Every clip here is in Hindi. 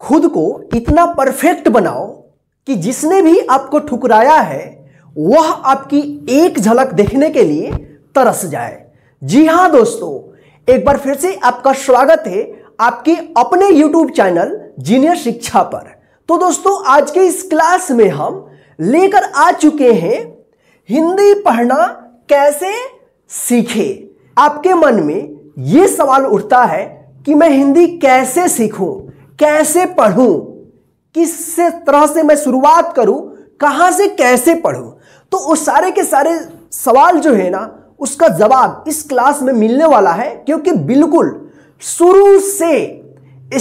खुद को इतना परफेक्ट बनाओ कि जिसने भी आपको ठुकराया है वह आपकी एक झलक देखने के लिए तरस जाए जी हां दोस्तों एक बार फिर से आपका स्वागत है आपके अपने YouTube चैनल जीनियर शिक्षा पर तो दोस्तों आज के इस क्लास में हम लेकर आ चुके हैं हिंदी पढ़ना कैसे सीखे आपके मन में यह सवाल उठता है कि मैं हिंदी कैसे सीखूं कैसे पढ़ूं किस तरह से मैं शुरुआत करूं कहां से कैसे पढ़ूं तो उस सारे के सारे सवाल जो है ना उसका जवाब इस क्लास में मिलने वाला है क्योंकि बिल्कुल शुरू से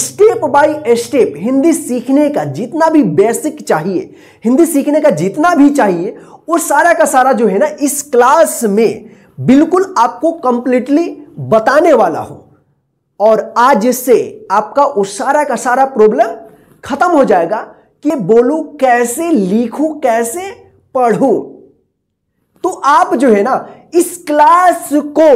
स्टेप बाय स्टेप हिंदी सीखने का जितना भी बेसिक चाहिए हिंदी सीखने का जितना भी चाहिए वो सारा का सारा जो है ना इस क्लास में बिल्कुल आपको कंप्लीटली बताने वाला हूं और आज इससे आपका उस सारा का सारा प्रॉब्लम खत्म हो जाएगा कि बोलू कैसे लिखू कैसे पढ़ू तो आप जो है ना इस क्लास को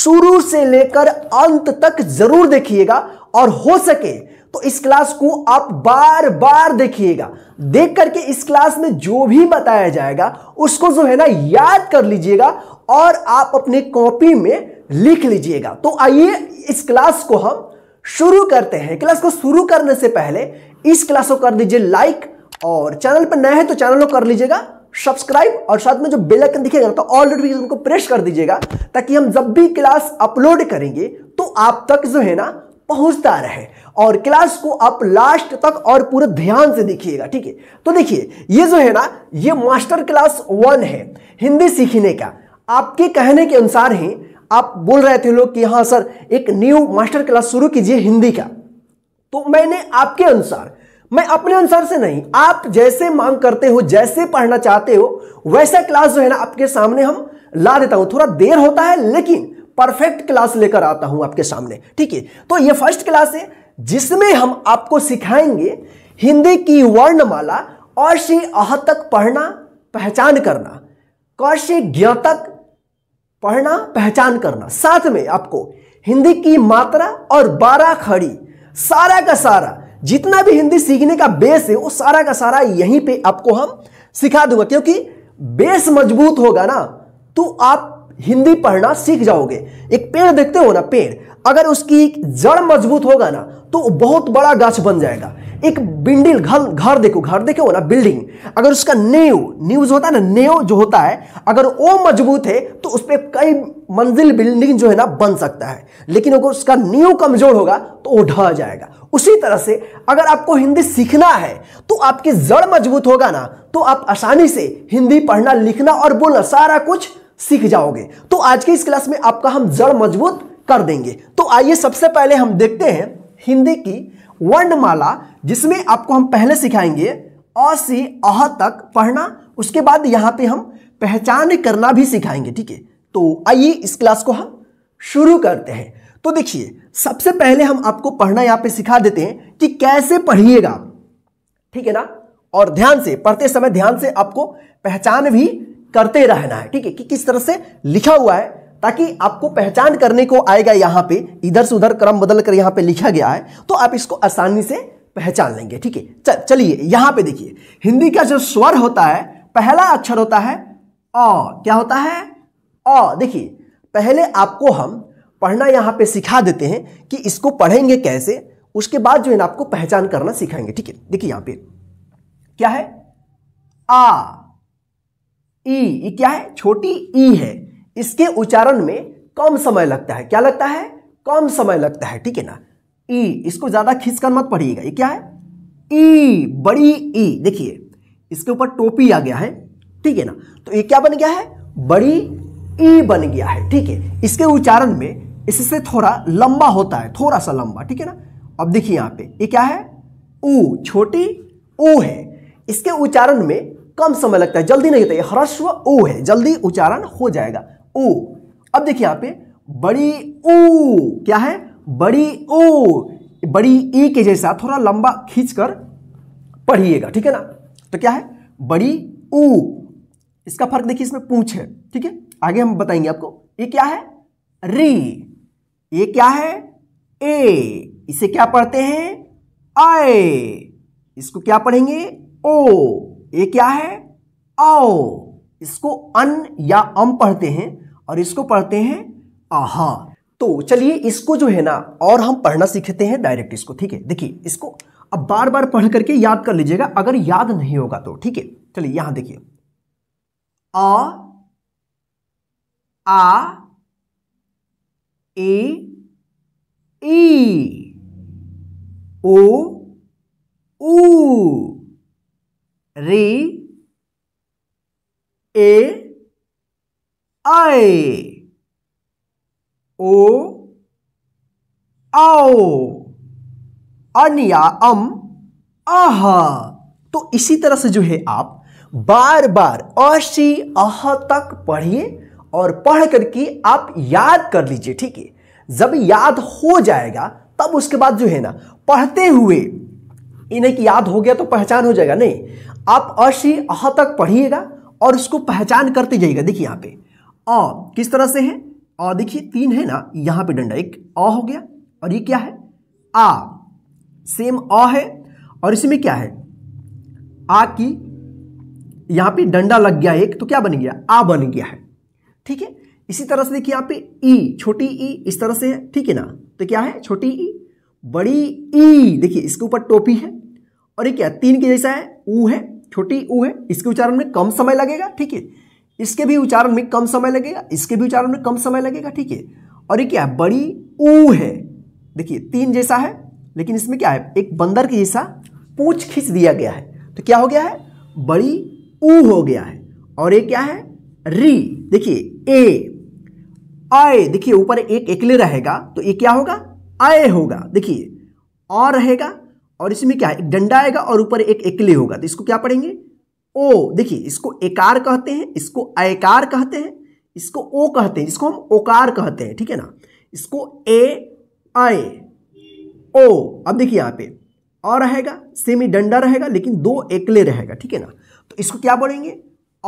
शुरू से लेकर अंत तक जरूर देखिएगा और हो सके तो इस क्लास को आप बार बार देखिएगा देख करके इस क्लास में जो भी बताया जाएगा उसको जो है ना याद कर लीजिएगा और आप अपने कॉपी में लिख लीजिएगा तो आइए इस क्लास को हम शुरू करते हैं क्लास को शुरू करने से पहले इस क्लास को कर दीजिए लाइक और चैनल पर नए हैं तो चैनल को कर लीजिएगा सब्सक्राइब और साथ में जो बेल आइकन दिखेगा तो ऑल नोटिफिकेशन को प्रेस कर दीजिएगा ताकि हम जब भी क्लास अपलोड करेंगे तो आप तक जो है ना पहुंचता रहे और क्लास को आप लास्ट तक और पूरे ध्यान से देखिएगा ठीक है तो देखिए ये जो है ना ये मास्टर क्लास वन है हिंदी सीखने का आपके कहने के अनुसार ही आप बोल रहे थे लोग कि हाँ सर एक न्यू मास्टर क्लास शुरू कीजिए हिंदी का तो मैंने आपके अनुसार मैं अपने अनुसार से नहीं आप जैसे मांग करते हो जैसे पढ़ना चाहते हो वैसा क्लास जो है ना आपके सामने हम ला देता हूं थोड़ा देर होता है लेकिन परफेक्ट क्लास लेकर आता हूं आपके सामने ठीक है तो ये फर्स्ट क्लास है जिसमें हम आपको सिखाएंगे हिंदी की वर्णमाला और से अह तक पढ़ना पहचान करना कौश्य ज्ञातक पढ़ना पहचान करना साथ में आपको हिंदी की मात्रा और बारह खड़ी सारा का सारा जितना भी हिंदी सीखने का बेस है वो सारा का सारा यहीं पे आपको हम सिखा दूंगा क्योंकि बेस मजबूत होगा ना तो आप हिंदी पढ़ना सीख जाओगे एक पेड़ देखते हो ना पेड़ अगर उसकी जड़ मजबूत होगा ना तो बहुत बड़ा गाछ बन जाएगा एक बिल्डिंग घर घर देखो घर देखो हो ना बिल्डिंग अगर उसका नेव न्यूज होता है ना नेव जो होता है अगर वो मजबूत है तो उस पर कई मंजिल बिल्डिंग जो है ना बन सकता है लेकिन अगर उसका नेव कमजोर होगा तो वो ढह जाएगा उसी तरह से अगर आपको हिंदी सीखना है तो आपकी जड़ मजबूत होगा ना तो आप आसानी से हिंदी पढ़ना लिखना और बोलना सारा कुछ सीख जाओगे तो आज के इस क्लास में आपका हम जड़ मजबूत कर देंगे तो आइए सबसे पहले हम देखते हैं हिंदी की वर्णमाला जिसमें आपको हम पहले सिखाएंगे अ से अह तक पढ़ना उसके बाद यहां पे हम पहचान करना भी सिखाएंगे ठीक है तो आइए इस क्लास को हम शुरू करते हैं तो देखिए सबसे पहले हम आपको पढ़ना यहां पे सिखा देते हैं कि कैसे पढ़िएगा ठीक है ना और ध्यान से पढ़ते समय ध्यान से आपको पहचान भी करते रहना है ठीक है कि किस तरह से लिखा हुआ है ताकि आपको पहचान करने को आएगा यहां पे इधर से उधर क्रम बदल कर यहां पे लिखा गया है तो आप इसको आसानी से पहचान लेंगे ठीक है चलिए यहां पे देखिए हिंदी का जो स्वर होता है पहला अक्षर होता है अ क्या होता है अ देखिए पहले आपको हम पढ़ना यहां पे सिखा देते हैं कि इसको पढ़ेंगे कैसे उसके बाद जो है ना आपको पहचान करना सिखाएंगे ठीक है देखिए यहां पे क्या है आ ई क्या है छोटी ई है इसके उच्चारण में कम समय लगता है क्या लगता है कम समय लगता है ठीक है ना ई इसको ज़्यादा खींच कर मत पढ़िएगा ये क्या है ई बड़ी ई देखिए इसके ऊपर टोपी आ गया है ठीक है ना तो ये क्या बन गया है बड़ी ई बन गया है ठीक है इसके उच्चारण में इससे थोड़ा लंबा होता है थोड़ा सा लंबा ठीक है ना अब देखिए यहां पे ये क्या है उ छोटी उ है इसके उच्चारण में कम समय लगता है जल्दी नहीं होता है ह्रस्व उ है जल्दी उच्चारण हो जाएगा ओ अब देखिए यहां पे बड़ी ऊ क्या है बड़ी ओ बड़ी ई के जैसा थोड़ा लंबा खींचकर पढ़िएगा ठीक है ना तो क्या है बड़ी ऊ इसका फर्क देखिए इसमें पूछ है ठीक है आगे हम बताएंगे आपको ये क्या है री ये क्या है ए इसे क्या पढ़ते हैं आए इसको क्या पढ़ेंगे ओ ये क्या है आओ इसको अन या अम पढ़ते हैं और इसको पढ़ते हैं आहा तो चलिए इसको जो है ना और हम पढ़ना सीखते हैं डायरेक्ट इसको ठीक है देखिए इसको अब बार बार पढ़ करके याद कर लीजिएगा अगर याद नहीं होगा तो ठीक है चलिए यहां देखिए अ आ ए ई ओ ऊ री ए आए ओ आओ अन या अम आह तो इसी तरह से जो है आप बार बार अशी अह तक पढ़िए और पढ़ करके आप याद कर लीजिए ठीक है जब याद हो जाएगा तब उसके बाद जो है ना पढ़ते हुए इन्हें कि याद हो गया तो पहचान हो जाएगा नहीं आप अशी अह तक पढ़िएगा और उसको पहचान करते जाइएगा देखिए यहाँ पे अ किस तरह से है अ देखिए तीन है ना यहाँ पे डंडा एक अ हो गया और ये क्या है आ सेम अ है और इसमें क्या है आ की यहाँ पे डंडा लग गया एक तो क्या बन गया आ बन गया है ठीक है इसी तरह से देखिए यहाँ पे ई छोटी ई इस तरह से है ठीक है ना तो क्या है छोटी ई बड़ी ई देखिए इसके ऊपर टोपी है और ये क्या तीन के जैसा है ऊ है छोटी ऊ है इसके उच्चारण में कम समय लगेगा ठीक है इसके भी उच्चारण में कम समय लगेगा इसके भी उच्चारण में कम समय लगेगा ठीक है और ये क्या है बड़ी ऊ है देखिए तीन जैसा है लेकिन इसमें क्या है एक बंदर के जैसा पूछ खींच दिया गया है तो क्या हो गया है बड़ी ऊ हो गया है और ये क्या है री देखिए ए आय देखिए ऊपर एक एकले रहेगा तो ये क्या होगा आय होगा देखिए और रहेगा और इसमें क्या है एक डंडा आएगा और ऊपर एक एकले होगा तो इसको क्या पढ़ेंगे ओ देखिए इसको एकार कहते हैं इसको अकार कहते हैं इसको ओ कहते हैं इसको हम ओकार कहते हैं ठीक है ना इसको ए आए ओ अब देखिए यहाँ पे अ रहेगा सेमी डंडा रहेगा लेकिन दो एकले रहेगा ठीक है ना तो इसको क्या बोलेंगे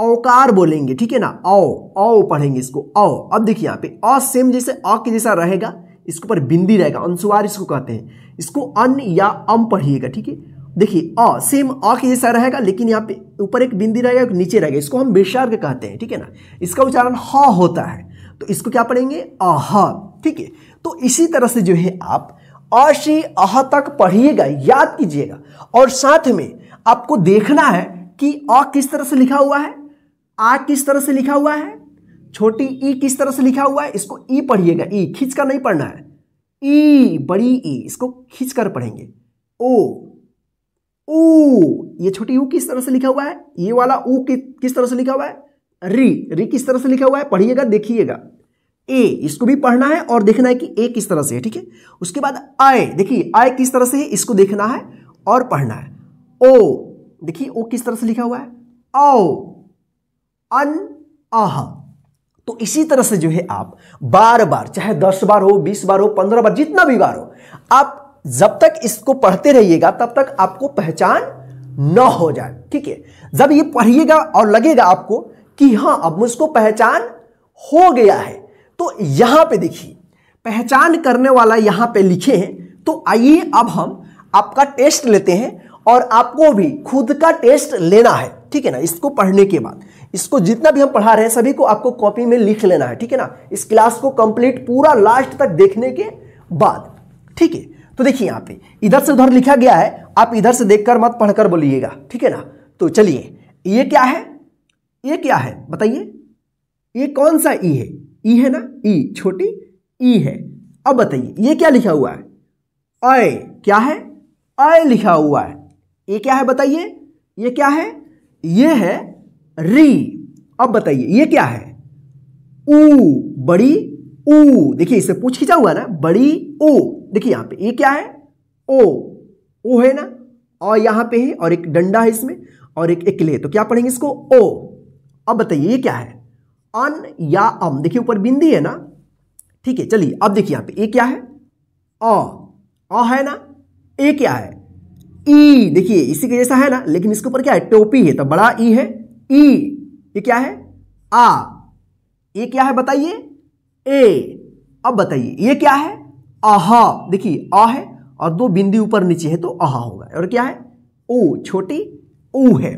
औकार बोलेंगे ठीक है ना औ औ पढ़ेंगे इसको औ अब देखिए यहाँ पे अ सेम जैसे अ के जैसा रहेगा इसके ऊपर बिंदी रहेगा अंशुआर इसको कहते हैं इसको अन या अम पढ़िएगा ठीक है देखिए अ सेम अ के जैसा रहेगा लेकिन यहाँ पे ऊपर एक बिंदी रहेगा नीचे रहेगा इसको हम विसर्ग कहते हैं ठीक है ना इसका उच्चारण ह होता है तो इसको क्या पढ़ेंगे अह ठीक है तो इसी तरह से जो है आप अ से अह तक पढ़िएगा याद कीजिएगा और साथ में आपको देखना है कि अ किस तरह से लिखा हुआ है आ किस तरह से लिखा हुआ है छोटी ई किस तरह से लिखा हुआ है इसको ई पढ़िएगा ई खींच कर नहीं पढ़ना है ई बड़ी ई इसको खींच कर पढ़ेंगे ओ ऊ ये छोटी ऊ किस तरह से लिखा हुआ है ये वाला ऊ कि, किस तरह से लिखा हुआ है री री किस तरह से लिखा हुआ है पढ़िएगा देखिएगा ए इसको भी पढ़ना है और देखना है कि ए किस तरह से है ठीक है उसके बाद आय देखिए आय किस तरह से है इसको देखना है और पढ़ना है ओ देखिए ओ किस तरह से लिखा हुआ है ओ अन आह तो इसी तरह से जो है आप बार बार चाहे दस बार हो बीस बार हो पंद्रह बार जितना भी बार हो आप जब तक इसको पढ़ते रहिएगा तब तक आपको पहचान न हो जाए ठीक है जब ये पढ़िएगा और लगेगा आपको कि हाँ अब मुझको पहचान हो गया है तो यहां पे देखिए पहचान करने वाला यहां पे लिखे हैं तो आइए अब हम आपका टेस्ट लेते हैं और आपको भी खुद का टेस्ट लेना है ठीक है ना इसको पढ़ने के बाद इसको जितना भी हम पढ़ा रहे हैं सभी को आपको कॉपी में लिख लेना है ठीक है ना इस क्लास को कंप्लीट पूरा लास्ट तक देखने के बाद ठीक है तो देखिए यहां पे इधर से उधर लिखा गया है आप इधर से देखकर मत पढ़कर बोलिएगा ठीक है ना तो चलिए ये क्या है ये क्या है बताइए ये कौन सा ई है ई है ना ई छोटी ई है अब बताइए ये क्या लिखा हुआ है अय क्या है अय लिखा हुआ है ये क्या है बताइए ये क्या है ये है री अब बताइए ये क्या है ऊ बड़ी ऊ देखिए इससे पूछ खिंचा हुआ ना बड़ी ओ देखिए यहां पे ये क्या है ओ ओ है ना और यहां पे है और एक डंडा है इसमें और एक एकले तो क्या पढ़ेंगे इसको ओ अब बताइए ये क्या है अन या अम देखिए ऊपर बिंदी है ना ठीक है चलिए अब देखिए यहां पे ये क्या है अ अ है ना ए क्या है ई देखिए इसी के जैसा है ना लेकिन इसके ऊपर क्या है टोपी है तो बड़ा ई है ई ये क्या है आ ये क्या है बताइए ए अब बताइए ये क्या है अह देखिए अ है और दो बिंदी ऊपर नीचे है तो अह होगा और क्या है ओ छोटी ऊ है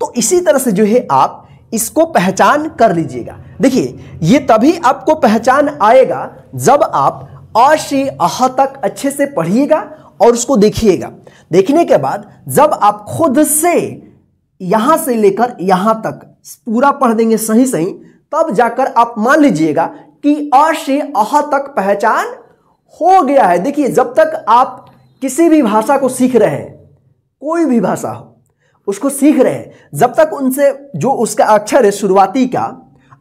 तो इसी तरह से जो है आप इसको पहचान कर लीजिएगा देखिए ये तभी आपको पहचान आएगा जब आप अशी अह तक अच्छे से पढ़िएगा और उसको देखिएगा देखने के बाद जब आप खुद से यहां से लेकर यहां तक पूरा पढ़ देंगे सही सही तब जाकर आप मान लीजिएगा कि अ से अह तक पहचान हो गया है देखिए जब तक आप किसी भी भाषा को सीख रहे हैं कोई भी भाषा हो उसको सीख रहे हैं जब तक उनसे जो उसका अक्षर है शुरुआती का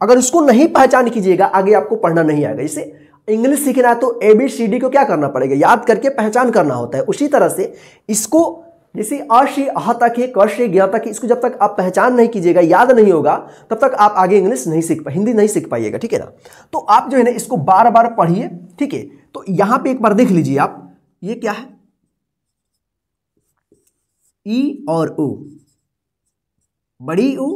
अगर उसको नहीं पहचान कीजिएगा आगे आपको पढ़ना नहीं आएगा इसे इंग्लिश सीखना है तो ए बी सी डी को क्या करना पड़ेगा याद करके पहचान करना होता है उसी तरह से इसको जैसे अ से अह तक है कश्य ज्ञा तक इसको जब तक आप पहचान नहीं कीजिएगा याद नहीं होगा तब तक आप आगे इंग्लिश नहीं सीख हिंदी नहीं सीख पाइएगा ठीक है ना तो आप जो है ना इसको बार बार पढ़िए ठीक है तो यहां पे एक बार देख लीजिए आप ये क्या है ई और ओ बड़ी ओ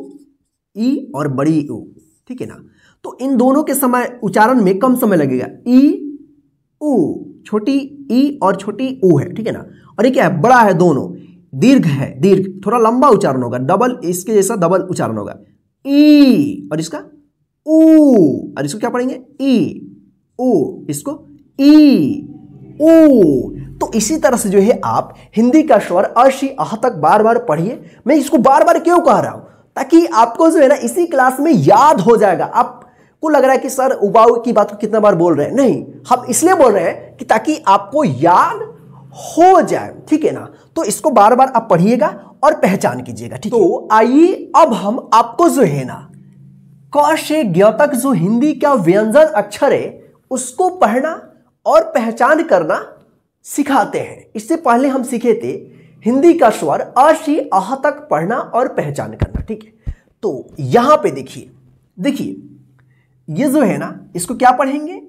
ई और बड़ी ऊ ठीक है ना तो इन दोनों के समय उच्चारण में कम समय लगेगा ई ओ छोटी ई और छोटी ओ है ठीक है ना और ये क्या है बड़ा है दोनों दीर्घ है दीर्घ थोड़ा लंबा उच्चारण होगा डबल इसके जैसा डबल उच्चारण होगा ई और इसका ऊ और इसको क्या पढ़ेंगे ई ऊ इसको ई ऊ तो इसी तरह से जो है आप हिंदी का स्वर अशी अह तक बार बार पढ़िए मैं इसको बार बार क्यों कह रहा हूं ताकि आपको जो है ना इसी क्लास में याद हो जाएगा आप को लग रहा है कि सर उबाऊ की बात को कितना बार बोल रहे हैं नहीं हम इसलिए बोल रहे हैं कि ताकि आपको याद हो जाए ठीक है ना तो इसको बार बार आप पढ़िएगा और पहचान कीजिएगा ठीक तो आइए अब हम आपको जो है ना क से तक जो हिंदी का व्यंजन अक्षर है उसको पढ़ना और पहचान करना सिखाते हैं इससे पहले हम सीखे थे हिंदी का स्वर अशी अह तक पढ़ना और पहचान करना ठीक है तो यहां पे देखिए देखिए ये जो है ना इसको क्या पढ़ेंगे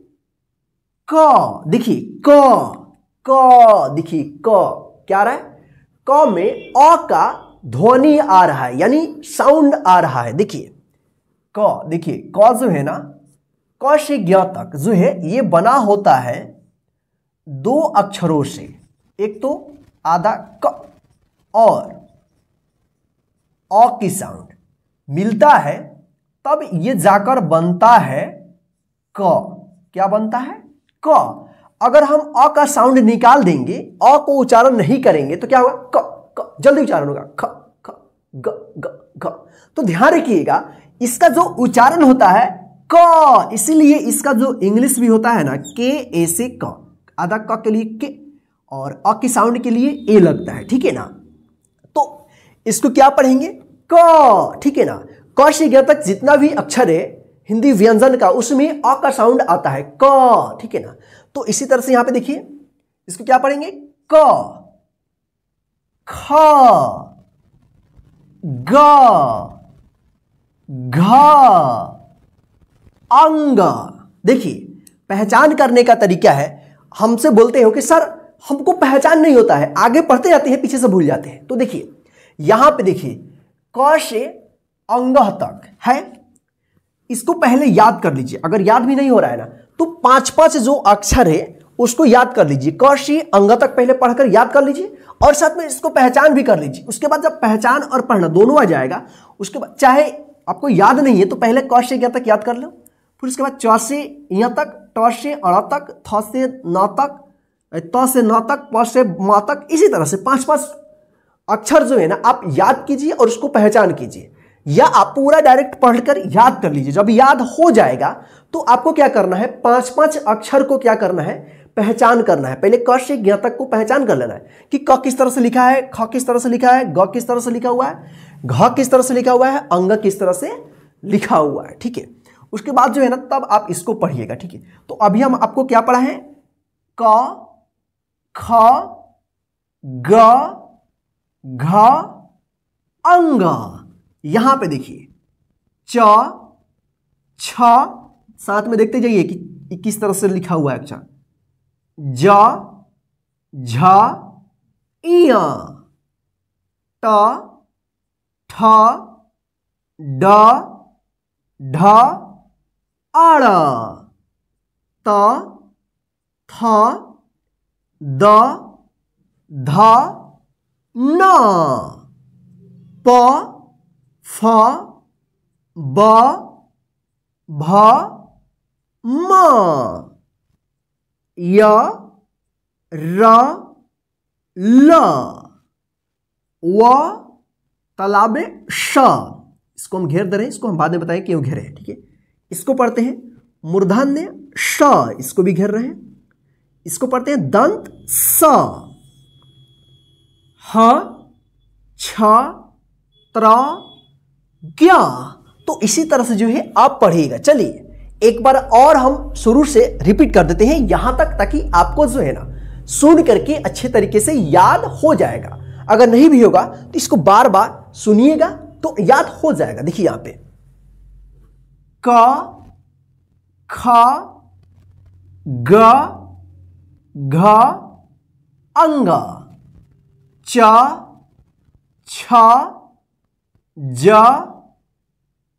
क देखिए क क देखिए क क्या आ रहा है क में अ का ध्वनि आ रहा है यानी साउंड आ रहा है देखिए क देखिए क जो है ना क से ज्ञ तक जो है ये बना होता है दो अक्षरों से एक तो आधा क और अ की साउंड मिलता है तब ये जाकर बनता है क क्या बनता है क अगर हम अ का साउंड निकाल देंगे अ को उच्चारण नहीं करेंगे तो क्या होगा क क जल्दी उच्चारण होगा ख ख ग ग घ तो ध्यान रखिएगा इसका जो उच्चारण होता है क इसीलिए इसका जो इंग्लिश भी होता है ना के ए से क आधा क के लिए के और अ की साउंड के लिए ए लगता है ठीक है ना तो इसको क्या पढ़ेंगे क ठीक है ना क से ग तक जितना भी अक्षर है हिंदी व्यंजन का उसमें अ का साउंड आता है क ठीक है ना तो इसी तरह से यहां पे देखिए इसको क्या पढ़ेंगे क ख ग घ अंग देखिए पहचान करने का तरीका है हमसे बोलते हो कि सर हमको पहचान नहीं होता है आगे पढ़ते जाते हैं पीछे से भूल जाते हैं तो देखिए यहां पे देखिए क से अंग तक है इसको पहले याद कर लीजिए अगर याद भी नहीं हो रहा है ना तो पांच पांच जो अक्षर है उसको याद कर लीजिए क शी अंग तक पहले पढ़कर याद कर लीजिए और साथ में इसको पहचान भी कर लीजिए उसके बाद जब पहचान और पढ़ना दोनों आ जाएगा उसके बाद चाहे आपको याद नहीं है तो पहले क से यहाँ तक याद कर लो फिर उसके बाद च से यहाँ तक ट से अड़ तक थ से न तक त से न तक प से म तक इसी तरह से पांच पांच अक्षर जो है ना आप याद कीजिए और उसको पहचान कीजिए या आप पूरा डायरेक्ट पढ़कर याद कर लीजिए जब याद हो जाएगा तो आपको क्या करना है पांच पांच अक्षर को क्या करना है पहचान करना है पहले क से ज्ञातक को पहचान कर लेना है कि क किस तरह से लिखा है ख किस तरह से लिखा है ग किस तरह से लिखा हुआ है घ किस तरह से लिखा हुआ है अंग किस तरह से लिखा हुआ है ठीक है उसके बाद जो है ना तब आप इसको पढ़िएगा ठीक है तो अभी हम आपको क्या पढ़ा है क ख ग घ अंग यहां पे देखिए च छ साथ में देखते जाइए कि किस तरह से लिखा हुआ है अक्षर ज झ ट ठ ढ त थ द ध न प फ ब भ म य र ल व तालाब श इसको हम घेर दे रहे हैं इसको हम बाद में बताएं क्यों घेरे हैं ठीक है इसको पढ़ते हैं मूर्धान्य श इसको भी घेर रहे हैं इसको पढ़ते हैं दंत स ह छ त्र क्या तो इसी तरह से जो है आप पढ़िएगा चलिए एक बार और हम शुरू से रिपीट कर देते हैं यहां तक ताकि आपको जो है ना सुन करके अच्छे तरीके से याद हो जाएगा अगर नहीं भी होगा तो इसको बार बार सुनिएगा तो याद हो जाएगा देखिए यहां पे क ख ग घ अंग च छ ज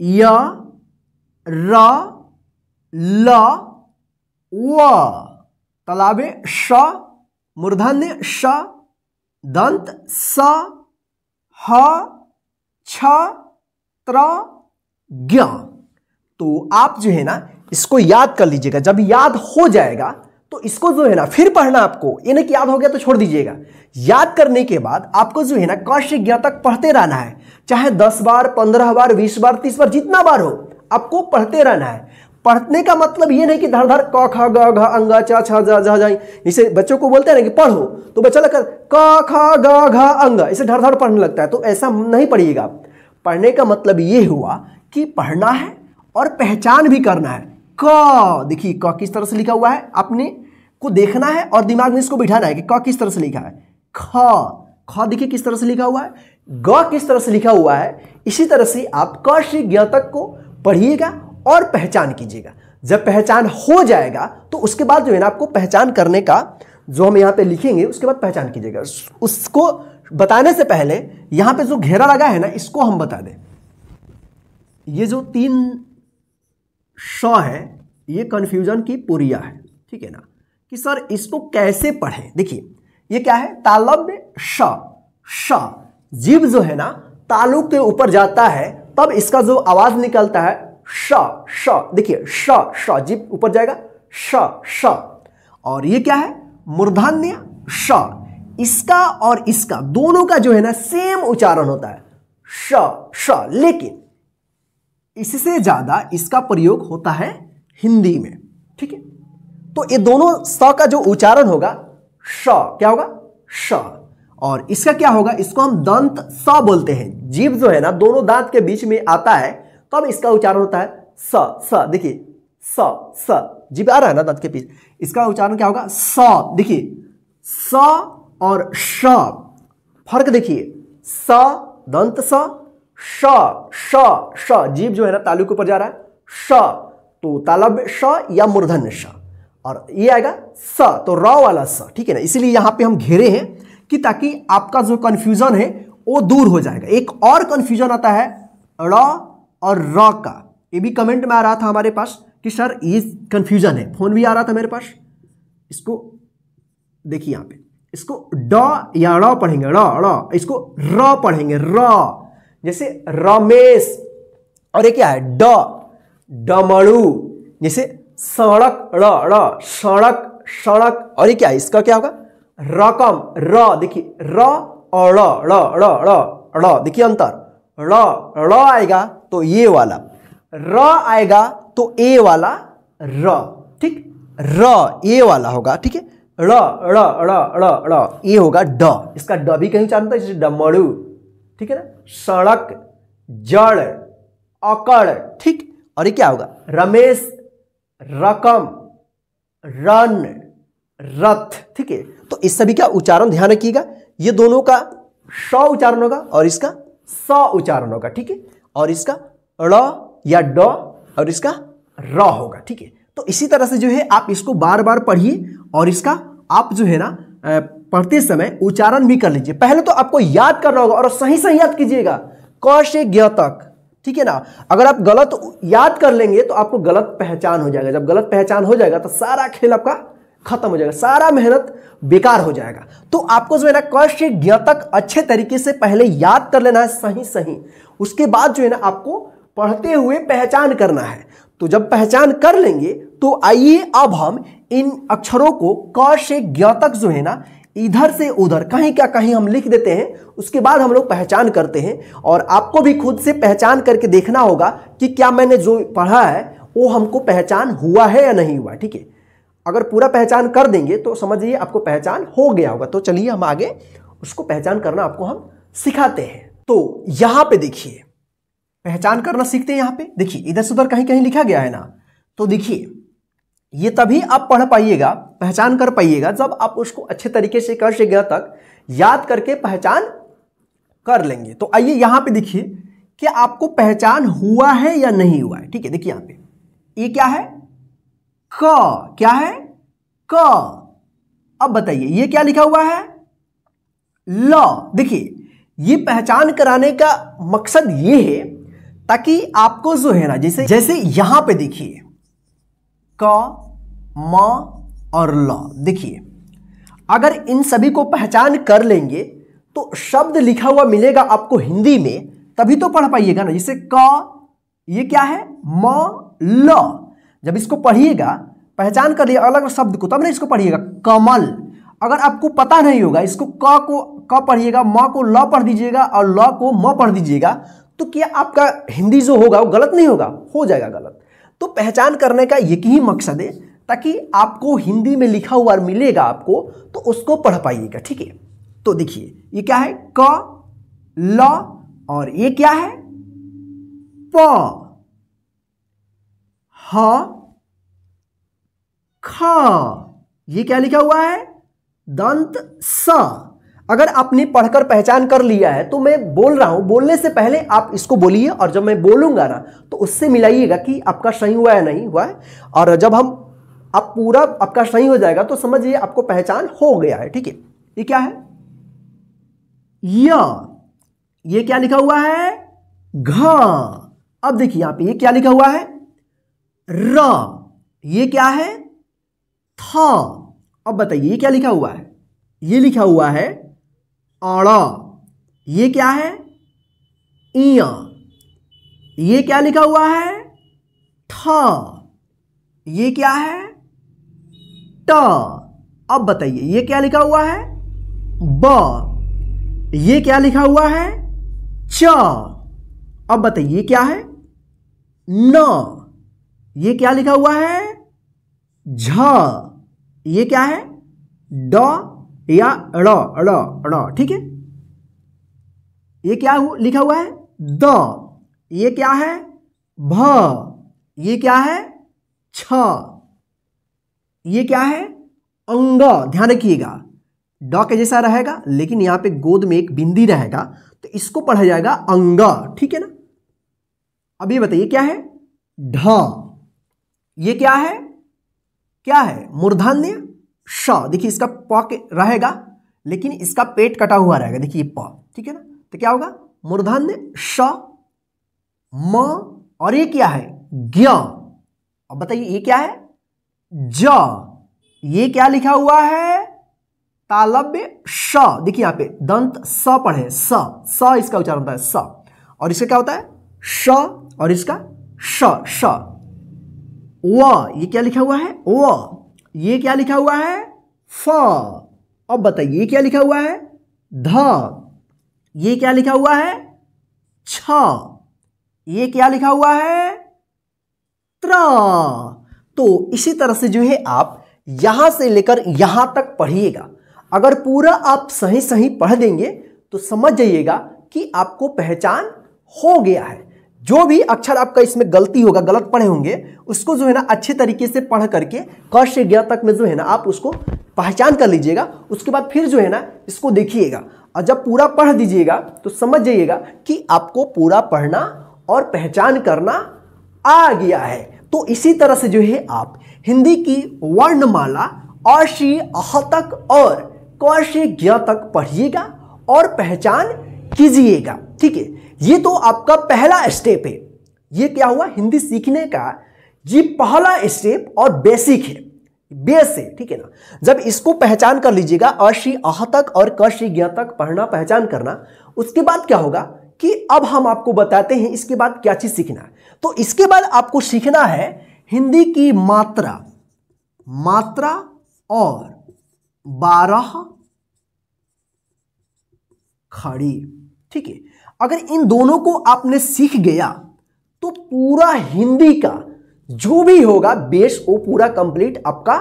य र ल व तलाबे श मूर्धन्य श दंत स ह छ त्र ज्ञ तो आप जो है ना इसको याद कर लीजिएगा जब याद हो जाएगा तो इसको जो है ना फिर पढ़ना आपको ये ना कि याद हो गया तो छोड़ दीजिएगा याद करने के बाद आपको जो है ना क ज्ञातक पढ़ते रहना है चाहे दस बार पंद्रह बार बीस बार तीस बार जितना बार हो आपको पढ़ते रहना है पढ़ने का मतलब ये नहीं कि धर धर क ख ग घ अंग च छ ज झ जाई इसे बच्चों को बोलते हैं ना कि पढ़ो तो बच्चा लगकर क ख ग घ अंग इसे धर धर पढ़ने लगता है तो ऐसा नहीं पढ़िएगा पढ़ने का मतलब ये हुआ कि पढ़ना है और पहचान भी करना है क देखिए क किस तरह से लिखा हुआ है आपने को देखना है और दिमाग में इसको बिठाना है कि क किस तरह से लिखा है ख ख देखिए किस तरह से लिखा हुआ है ग किस तरह से लिखा हुआ है इसी तरह से आप क श्री ज्ञ तक को पढ़िएगा और पहचान कीजिएगा जब पहचान हो जाएगा तो उसके बाद जो है ना आपको पहचान करने का जो हम यहाँ पे लिखेंगे उसके बाद पहचान कीजिएगा उसको बताने से पहले यहाँ पे जो घेरा लगा है ना इसको हम बता दें ये जो तीन श है ये कन्फ्यूजन की पुरिया है ठीक है ना कि सर इसको कैसे पढ़ें देखिए ये क्या है तालव्य श श जीव जो है ना तालु के ऊपर जाता है तब इसका जो आवाज निकलता है श श देखिए श श जीव ऊपर जाएगा श श और ये क्या है मूर्धान्य श इसका और इसका दोनों का जो है ना सेम उच्चारण होता है श श लेकिन इससे ज्यादा इसका प्रयोग होता है हिंदी में ठीक है तो ये दोनों स का जो उच्चारण होगा श क्या होगा श और इसका क्या होगा इसको हम दंत स बोलते हैं जीव जो है ना दोनों दांत के बीच में आता है तब तो इसका उच्चारण होता है स स देखिए स स जीव आ रहा है ना दांत के बीच इसका उच्चारण क्या होगा स देखिए स और श फर्क देखिए स दंत स श श श जीव जो है ना तालु के ऊपर जा रहा है श तो तालव्य श या मूर्धन्य श और ये आएगा स तो र वाला स ठीक है ना इसीलिए यहां पे हम घेरे हैं कि ताकि आपका जो कंफ्यूजन है वो दूर हो जाएगा एक और कंफ्यूजन आता है र और र का ये भी कमेंट में आ रहा था हमारे पास कि सर ये कंफ्यूजन है फोन भी आ रहा था मेरे पास इसको देखिए यहां पे इसको ड या र पढ़ेंगे र र इसको र पढ़ेंगे र जैसे रमेश और ये क्या है ड डमड़ू जैसे सड़क र र सड़क सड़क और ये क्या इसका क्या होगा रकम र देखिए र और र र र र देखिए अंतर र र आएगा तो ये वाला र आएगा तो ए वाला र ठीक र ए वाला होगा ठीक है र र र र र ये होगा ड इसका ड भी कहीं जानता है जैसे डमड़ू ठीक है ना सड़क जड़ अकड़ ठीक और ये क्या होगा रमेश रकम रन रथ ठीक है तो इस सभी का उच्चारण ध्यान रखिएगा ये दोनों का स उच्चारण होगा और इसका स उच्चारण होगा ठीक है और इसका ड़ या ड और इसका र होगा ठीक है तो इसी तरह से जो है आप इसको बार बार पढ़िए और इसका आप जो है ना पढ़ते समय उच्चारण भी कर लीजिए पहले तो आपको याद करना होगा और सही सही याद कीजिएगा क से ज्ञ तक ठीक है ना अगर आप गलत याद कर लेंगे तो आपको गलत पहचान हो जाएगा जब गलत पहचान हो जाएगा तो सारा खेल आपका खत्म हो जाएगा सारा मेहनत बेकार हो जाएगा तो आपको जो है ना क ज्ञातक अच्छे तरीके से पहले याद कर लेना है सही सही उसके बाद जो है ना आपको पढ़ते हुए पहचान करना है तो जब पहचान कर लेंगे तो आइए अब हम इन अक्षरों को क से ज्ञातक जो है ना इधर से उधर कहीं क्या कहीं हम लिख देते हैं उसके बाद हम लोग पहचान करते हैं और आपको भी खुद से पहचान करके देखना होगा कि क्या मैंने जो पढ़ा है वो हमको पहचान हुआ है या नहीं हुआ ठीक है अगर पूरा पहचान कर देंगे तो समझिए आपको पहचान हो गया होगा तो चलिए हम आगे उसको पहचान करना आपको हम सिखाते हैं तो यहां पे देखिए पहचान करना सीखते हैं यहां पे देखिए इधर से उधर कहीं कहीं लिखा गया है ना तो देखिए ये तभी आप पढ़ पाइएगा पहचान कर पाइएगा जब आप उसको अच्छे तरीके से कर से गया तक याद करके पहचान कर लेंगे तो आइए यहां पे देखिए कि आपको पहचान हुआ है या नहीं हुआ है ठीक है देखिए यहां पे ये क्या है क क्या है क अब बताइए ये क्या लिखा हुआ है ल देखिए ये पहचान कराने का मकसद ये है ताकि आपको जो है ना जैसे जैसे यहां पे देखिए क म और ल देखिए अगर इन सभी को पहचान कर लेंगे तो शब्द लिखा हुआ मिलेगा आपको हिंदी में तभी तो पढ़ पाइएगा ना जैसे क ये क्या है म ल जब इसको पढ़िएगा पहचान कर लिया अलग शब्द को तब ना इसको पढ़िएगा कमल अगर आपको पता नहीं होगा इसको क को क पढ़िएगा म को ल पढ़ दीजिएगा और ल को म पढ़ दीजिएगा तो क्या आपका हिंदी जो होगा वो गलत नहीं होगा हो जाएगा गलत तो पहचान करने का एक ही मकसद है ताकि आपको हिंदी में लिखा हुआ मिलेगा आपको तो उसको पढ़ पाइएगा ठीक है तो देखिए ये क्या है क ल और ये क्या है प ह ख ये क्या लिखा हुआ है दंत स अगर आपने पढ़कर पहचान कर लिया है तो मैं बोल रहा हूं बोलने से पहले आप इसको बोलिए और जब मैं बोलूंगा ना तो उससे मिलाइएगा कि आपका सही हुआ है नहीं हुआ है और जब हम आप पूरा आपका सही हो जाएगा तो समझिए आपको पहचान हो गया है ठीक है ये क्या है ये क्या लिखा हुआ है घ अब देखिए यहां पे ये क्या लिखा हुआ है र ये क्या है थ अब बताइए ये क्या लिखा हुआ है ये लिखा हुआ है अण ये क्या है इया ये क्या लिखा हुआ है ठ ये क्या है ट अब बताइए ये क्या लिखा हुआ है ब ये क्या लिखा हुआ है च अब बताइए क्या है न ये क्या लिखा हुआ है झ ये क्या है ड या ड़ ठीक है ये क्या हु, लिखा हुआ है द ये क्या है भ ये क्या है छ ये क्या है अंग ध्यान रखिएगा ड के जैसा रहेगा लेकिन यहां पे गोद में एक बिंदी रहेगा तो इसको पढ़ा जाएगा अंग ठीक है ना अब ये बताइए क्या है ढ ये क्या है क्या है मूर्धान्य श देखिए इसका प रहेगा लेकिन इसका पेट कटा हुआ रहेगा देखिए प ठीक है ना तो क्या होगा मूर्धन्य श म और ये क्या है ज्ञ अब बताइए ये क्या है ज ये क्या लिखा हुआ है तालब्य श देखिए यहां पे दंत स पढ़े स स इसका उच्चारण होता है स और इसका क्या होता है श और इसका श श व ये क्या लिखा हुआ है व ये क्या लिखा हुआ है फ अब बताइए क्या लिखा हुआ है ध ये क्या लिखा हुआ है छ ये क्या लिखा हुआ है त्र तो इसी तरह से जो है आप यहां से लेकर यहां तक पढ़िएगा अगर पूरा आप सही सही पढ़ देंगे तो समझ जाइएगा कि आपको पहचान हो गया है जो भी अक्षर आपका इसमें गलती होगा गलत पढ़े होंगे उसको जो है ना अच्छे तरीके से पढ़ करके क ज्ञा तक में जो है ना आप उसको पहचान कर लीजिएगा उसके बाद फिर जो है ना इसको देखिएगा और जब पूरा पढ़ दीजिएगा तो समझ जाइएगा कि आपको पूरा पढ़ना और पहचान करना आ गया है तो इसी तरह से जो है आप हिंदी की वर्णमाला अशी अह तक और क से तक पढ़िएगा और पहचान कीजिएगा ठीक है ये तो आपका पहला स्टेप है ये क्या हुआ हिंदी सीखने का ये पहला स्टेप और बेसिक है बेस है ठीक है ना जब इसको पहचान कर लीजिएगा अशी अह तक और कशी ज्ञ तक पढ़ना पहचान करना उसके बाद क्या होगा कि अब हम आपको बताते हैं इसके बाद क्या चीज सीखना है तो इसके बाद आपको सीखना है हिंदी की मात्रा मात्रा और बारह खड़ी ठीक है अगर इन दोनों को आपने सीख गया तो पूरा हिंदी का जो भी होगा बेस वो पूरा कंप्लीट आपका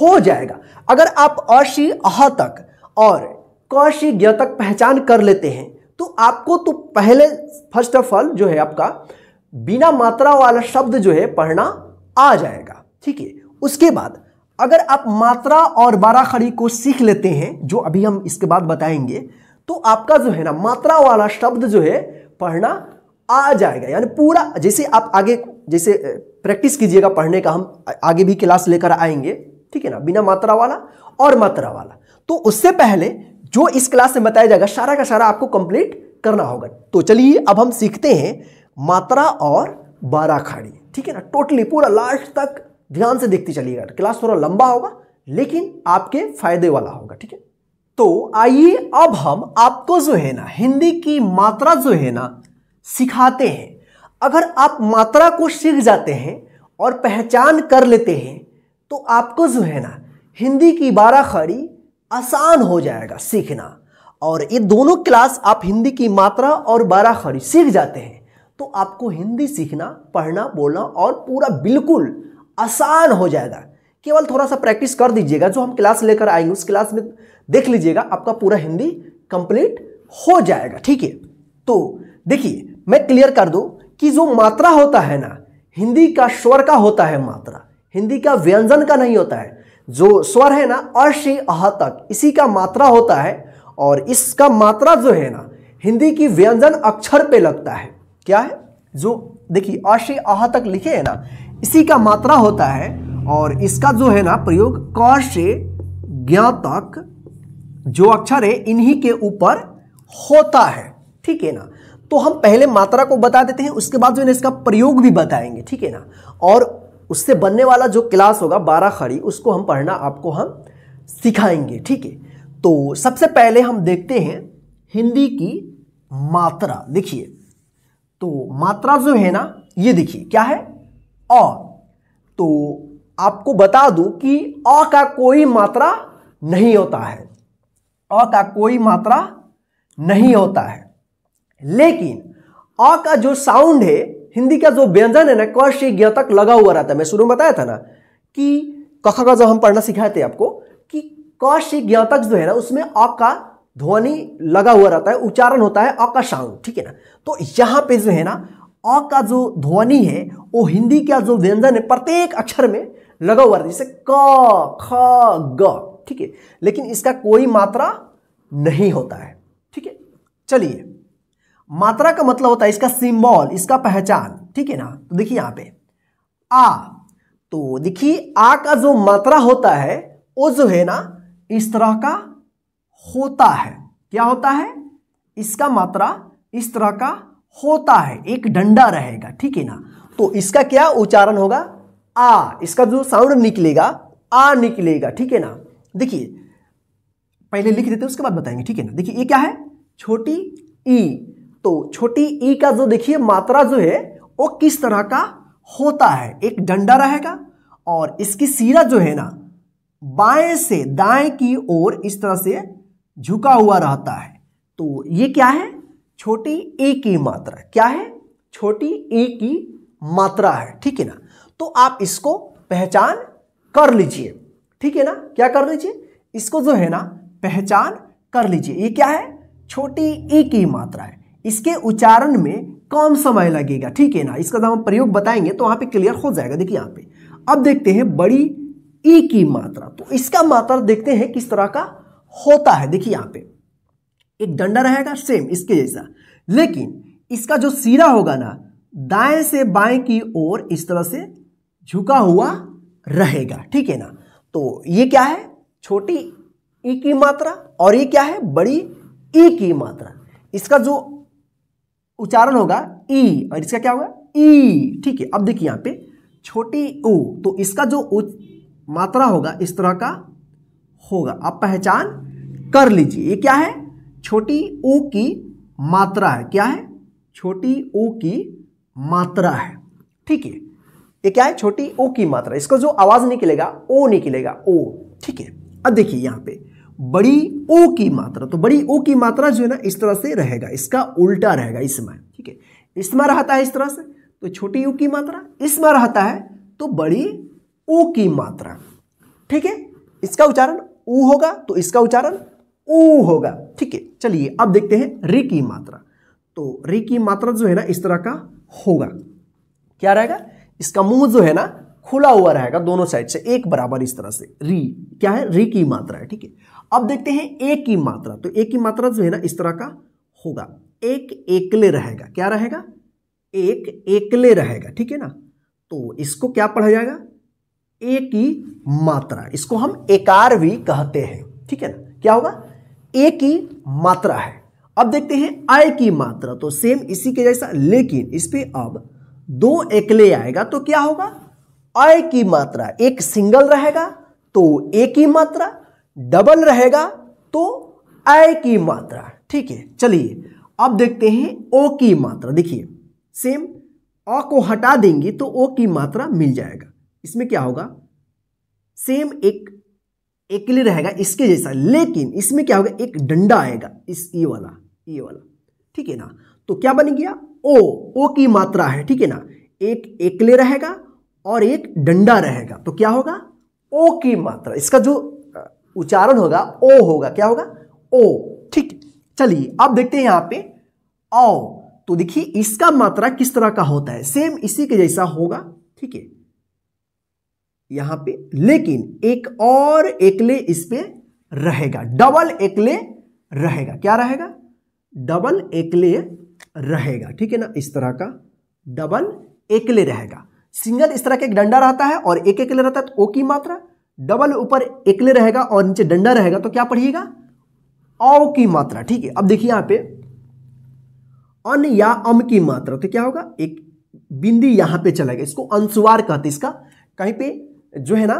हो जाएगा अगर आप अशी अह तक और कशी ज्ञ तक पहचान कर लेते हैं तो आपको तो पहले फर्स्ट ऑफ ऑल जो है आपका बिना मात्रा वाला शब्द जो है पढ़ना आ जाएगा ठीक है उसके बाद अगर आप मात्रा और बाराखड़ी को सीख लेते हैं जो अभी हम इसके बाद बताएंगे तो आपका जो है ना मात्रा वाला शब्द जो है पढ़ना आ जाएगा यानी पूरा जैसे आप आगे जैसे प्रैक्टिस कीजिएगा पढ़ने का हम आगे भी क्लास लेकर आएंगे ठीक है ना बिना मात्रा वाला और मात्रा वाला तो उससे पहले जो इस क्लास में बताया जाएगा सारा का सारा आपको कंप्लीट करना होगा तो चलिए अब हम सीखते हैं मात्रा और बारा खाड़ी ठीक है ना टोटली पूरा लास्ट तक ध्यान से देखते चलिएगा तो क्लास थोड़ा लंबा होगा लेकिन आपके फायदे वाला होगा ठीक है तो आइए अब हम आपको जो है ना हिंदी की मात्रा जो है ना सिखाते हैं अगर आप मात्रा को सीख जाते हैं और पहचान कर लेते हैं तो आपको जो है ना हिंदी की बारह खड़ी आसान हो जाएगा सीखना और ये दोनों क्लास आप हिंदी की मात्रा और बारह खड़ी सीख जाते हैं तो आपको हिंदी सीखना पढ़ना बोलना और पूरा बिल्कुल आसान हो जाएगा केवल थोड़ा सा प्रैक्टिस कर दीजिएगा जो हम क्लास लेकर आएंगे उस क्लास में देख लीजिएगा आपका पूरा हिंदी कंप्लीट हो जाएगा ठीक है तो देखिए मैं क्लियर कर दूं कि जो मात्रा होता है ना हिंदी का स्वर का होता है मात्रा हिंदी का व्यंजन का नहीं होता है जो स्वर है ना अश अह तक इसी का मात्रा होता है और इसका मात्रा जो है ना हिंदी की व्यंजन अक्षर पे लगता है क्या है जो देखिए अश अह तक लिखे है ना इसी का मात्रा होता है और इसका जो है ना प्रयोग क से ज्ञातक तक जो अक्षर है इन्हीं के ऊपर होता है ठीक है ना तो हम पहले मात्रा को बता देते हैं उसके बाद जो है इसका प्रयोग भी बताएंगे ठीक है ना और उससे बनने वाला जो क्लास होगा बारह खड़ी उसको हम पढ़ना आपको हम सिखाएंगे ठीक है तो सबसे पहले हम देखते हैं हिंदी की मात्रा देखिए तो मात्रा जो है ना ये देखिए क्या है अ तो आपको बता दूं कि अ का कोई मात्रा नहीं होता है अ का कोई मात्रा नहीं होता है लेकिन अ का जो साउंड है हिंदी का जो व्यंजन है ना क से ज्ञ तक लगा हुआ रहता है मैं शुरू में बताया था ना कि कख का जब हम पढ़ना सिखाए थे आपको कि क से ज्ञ तक जो है ना उसमें अ का ध्वनि लगा हुआ रहता है उच्चारण होता है अ का साउंड ठीक है ना तो यहाँ पे जो है ना अ का जो ध्वनि है वो हिंदी का जो व्यंजन है प्रत्येक अक्षर में लगा हुआ रहता है जैसे क ख ग ठीक है लेकिन इसका कोई मात्रा नहीं होता है ठीक है चलिए मात्रा का मतलब होता है इसका सिंबल इसका पहचान ठीक है ना तो देखिए यहां पे आ तो देखिए आ का जो मात्रा होता है वो जो है ना इस तरह का होता है क्या होता है इसका मात्रा इस तरह का होता है एक डंडा रहेगा ठीक है ना तो इसका क्या उच्चारण होगा आ इसका जो साउंड निकलेगा आ निकलेगा ठीक है ना देखिए पहले लिख देते हैं उसके बाद बताएंगे ठीक है ना देखिए ये क्या है छोटी ई तो छोटी ई का जो देखिए मात्रा जो है वो किस तरह का होता है एक डंडा रहेगा और इसकी सीरा जो है ना बाएं से दाएं की ओर इस तरह से झुका हुआ रहता है तो ये क्या है छोटी ई की मात्रा क्या है छोटी ई की मात्रा है ठीक है ना तो आप इसको पहचान कर लीजिए ठीक है ना क्या कर लीजिए इसको जो है ना पहचान कर लीजिए ये क्या है छोटी ई e की मात्रा है इसके उच्चारण में कम समय लगेगा ठीक है ना इसका जब हम प्रयोग बताएंगे तो वहां पे क्लियर हो जाएगा देखिए यहां पे अब देखते हैं बड़ी ई e की मात्रा तो इसका मात्रा देखते हैं किस तरह का होता है देखिए यहां पे एक डंडा रहेगा सेम इसके जैसा लेकिन इसका जो सिरा होगा ना दाएं से बाएं की ओर इस तरह से झुका हुआ रहेगा ठीक है ना तो ये क्या है छोटी ई की मात्रा और ये क्या है बड़ी ई की मात्रा इसका जो उच्चारण होगा ई और इसका क्या होगा ई ठीक है अब देखिए यहां पे छोटी ओ तो इसका जो मात्रा होगा इस तरह का होगा आप पहचान कर लीजिए ये क्या है छोटी ओ की मात्रा है क्या है छोटी ओ की मात्रा है ठीक है ये क्या है छोटी ओ की मात्रा इसका जो आवाज निकलेगा ओ निकलेगा ओ ठीक है अब देखिए यहां पे बड़ी ओ की मात्रा तो बड़ी ओ की मात्रा जो है ना इस तरह से रहेगा इसका उल्टा रहेगा इसमें ठीक है इसमें रहता है इस तरह से तो छोटी ओ की मात्रा इसमें रहता है तो बड़ी ओ की मात्रा ठीक है इसका उच्चारण ऊ होगा तो इसका उच्चारण ऊ होगा ठीक है चलिए अब देखते हैं री की मात्रा तो रि की मात्रा जो है ना इस तरह का होगा क्या रहेगा इसका मुंह जो है ना खुला हुआ रहेगा दोनों साइड से एक बराबर इस तरह से री क्या है री की मात्रा है ठीक है अब देखते हैं ए की मात्रा तो ए की मात्रा जो है ना इस तरह का होगा एक एकले रहेगा क्या रहेगा एक एकले रहेगा ठीक है ना तो इसको क्या पढ़ा जाएगा ए की मात्रा इसको हम एकार भी कहते हैं ठीक है ना क्या होगा ए की मात्रा है अब देखते हैं आय की मात्रा तो सेम इसी के जैसा लेकिन इस पर अब दो एकले आएगा तो क्या होगा आय की मात्रा एक सिंगल रहेगा तो ए की मात्रा डबल रहेगा तो आय की मात्रा ठीक है चलिए अब देखते हैं ओ की मात्रा देखिए सेम अ को हटा देंगे तो ओ की मात्रा मिल जाएगा इसमें क्या होगा सेम एक एकली रहेगा इसके जैसा लेकिन इसमें क्या होगा एक डंडा आएगा इस ये वाला ये वाला ठीक है ना तो क्या बन गया ओ ओ की मात्रा है ठीक है ना एक एकले रहेगा और एक डंडा रहेगा तो क्या होगा ओ की मात्रा इसका जो उच्चारण होगा ओ होगा क्या होगा ओ ठीक चलिए अब देखते हैं यहां पे औ तो देखिए इसका मात्रा किस तरह का होता है सेम इसी के जैसा होगा ठीक है यहां पे लेकिन एक और एकले इस पे रहेगा डबल एकले रहेगा क्या रहेगा डबल एकले रहेगा ठीक है ना इस तरह का डबल एकले रहेगा सिंगल इस तरह का एक डंडा रहता है और एक एकले रहता है तो ओ की मात्रा डबल ऊपर एकले रहेगा और नीचे डंडा रहेगा तो क्या पढ़िएगा औ की मात्रा ठीक है अब देखिए यहां पे अन या अम की मात्रा तो क्या होगा एक बिंदी यहां पे चला गया इसको अंशुवार कहते इसका कहीं पे जो है ना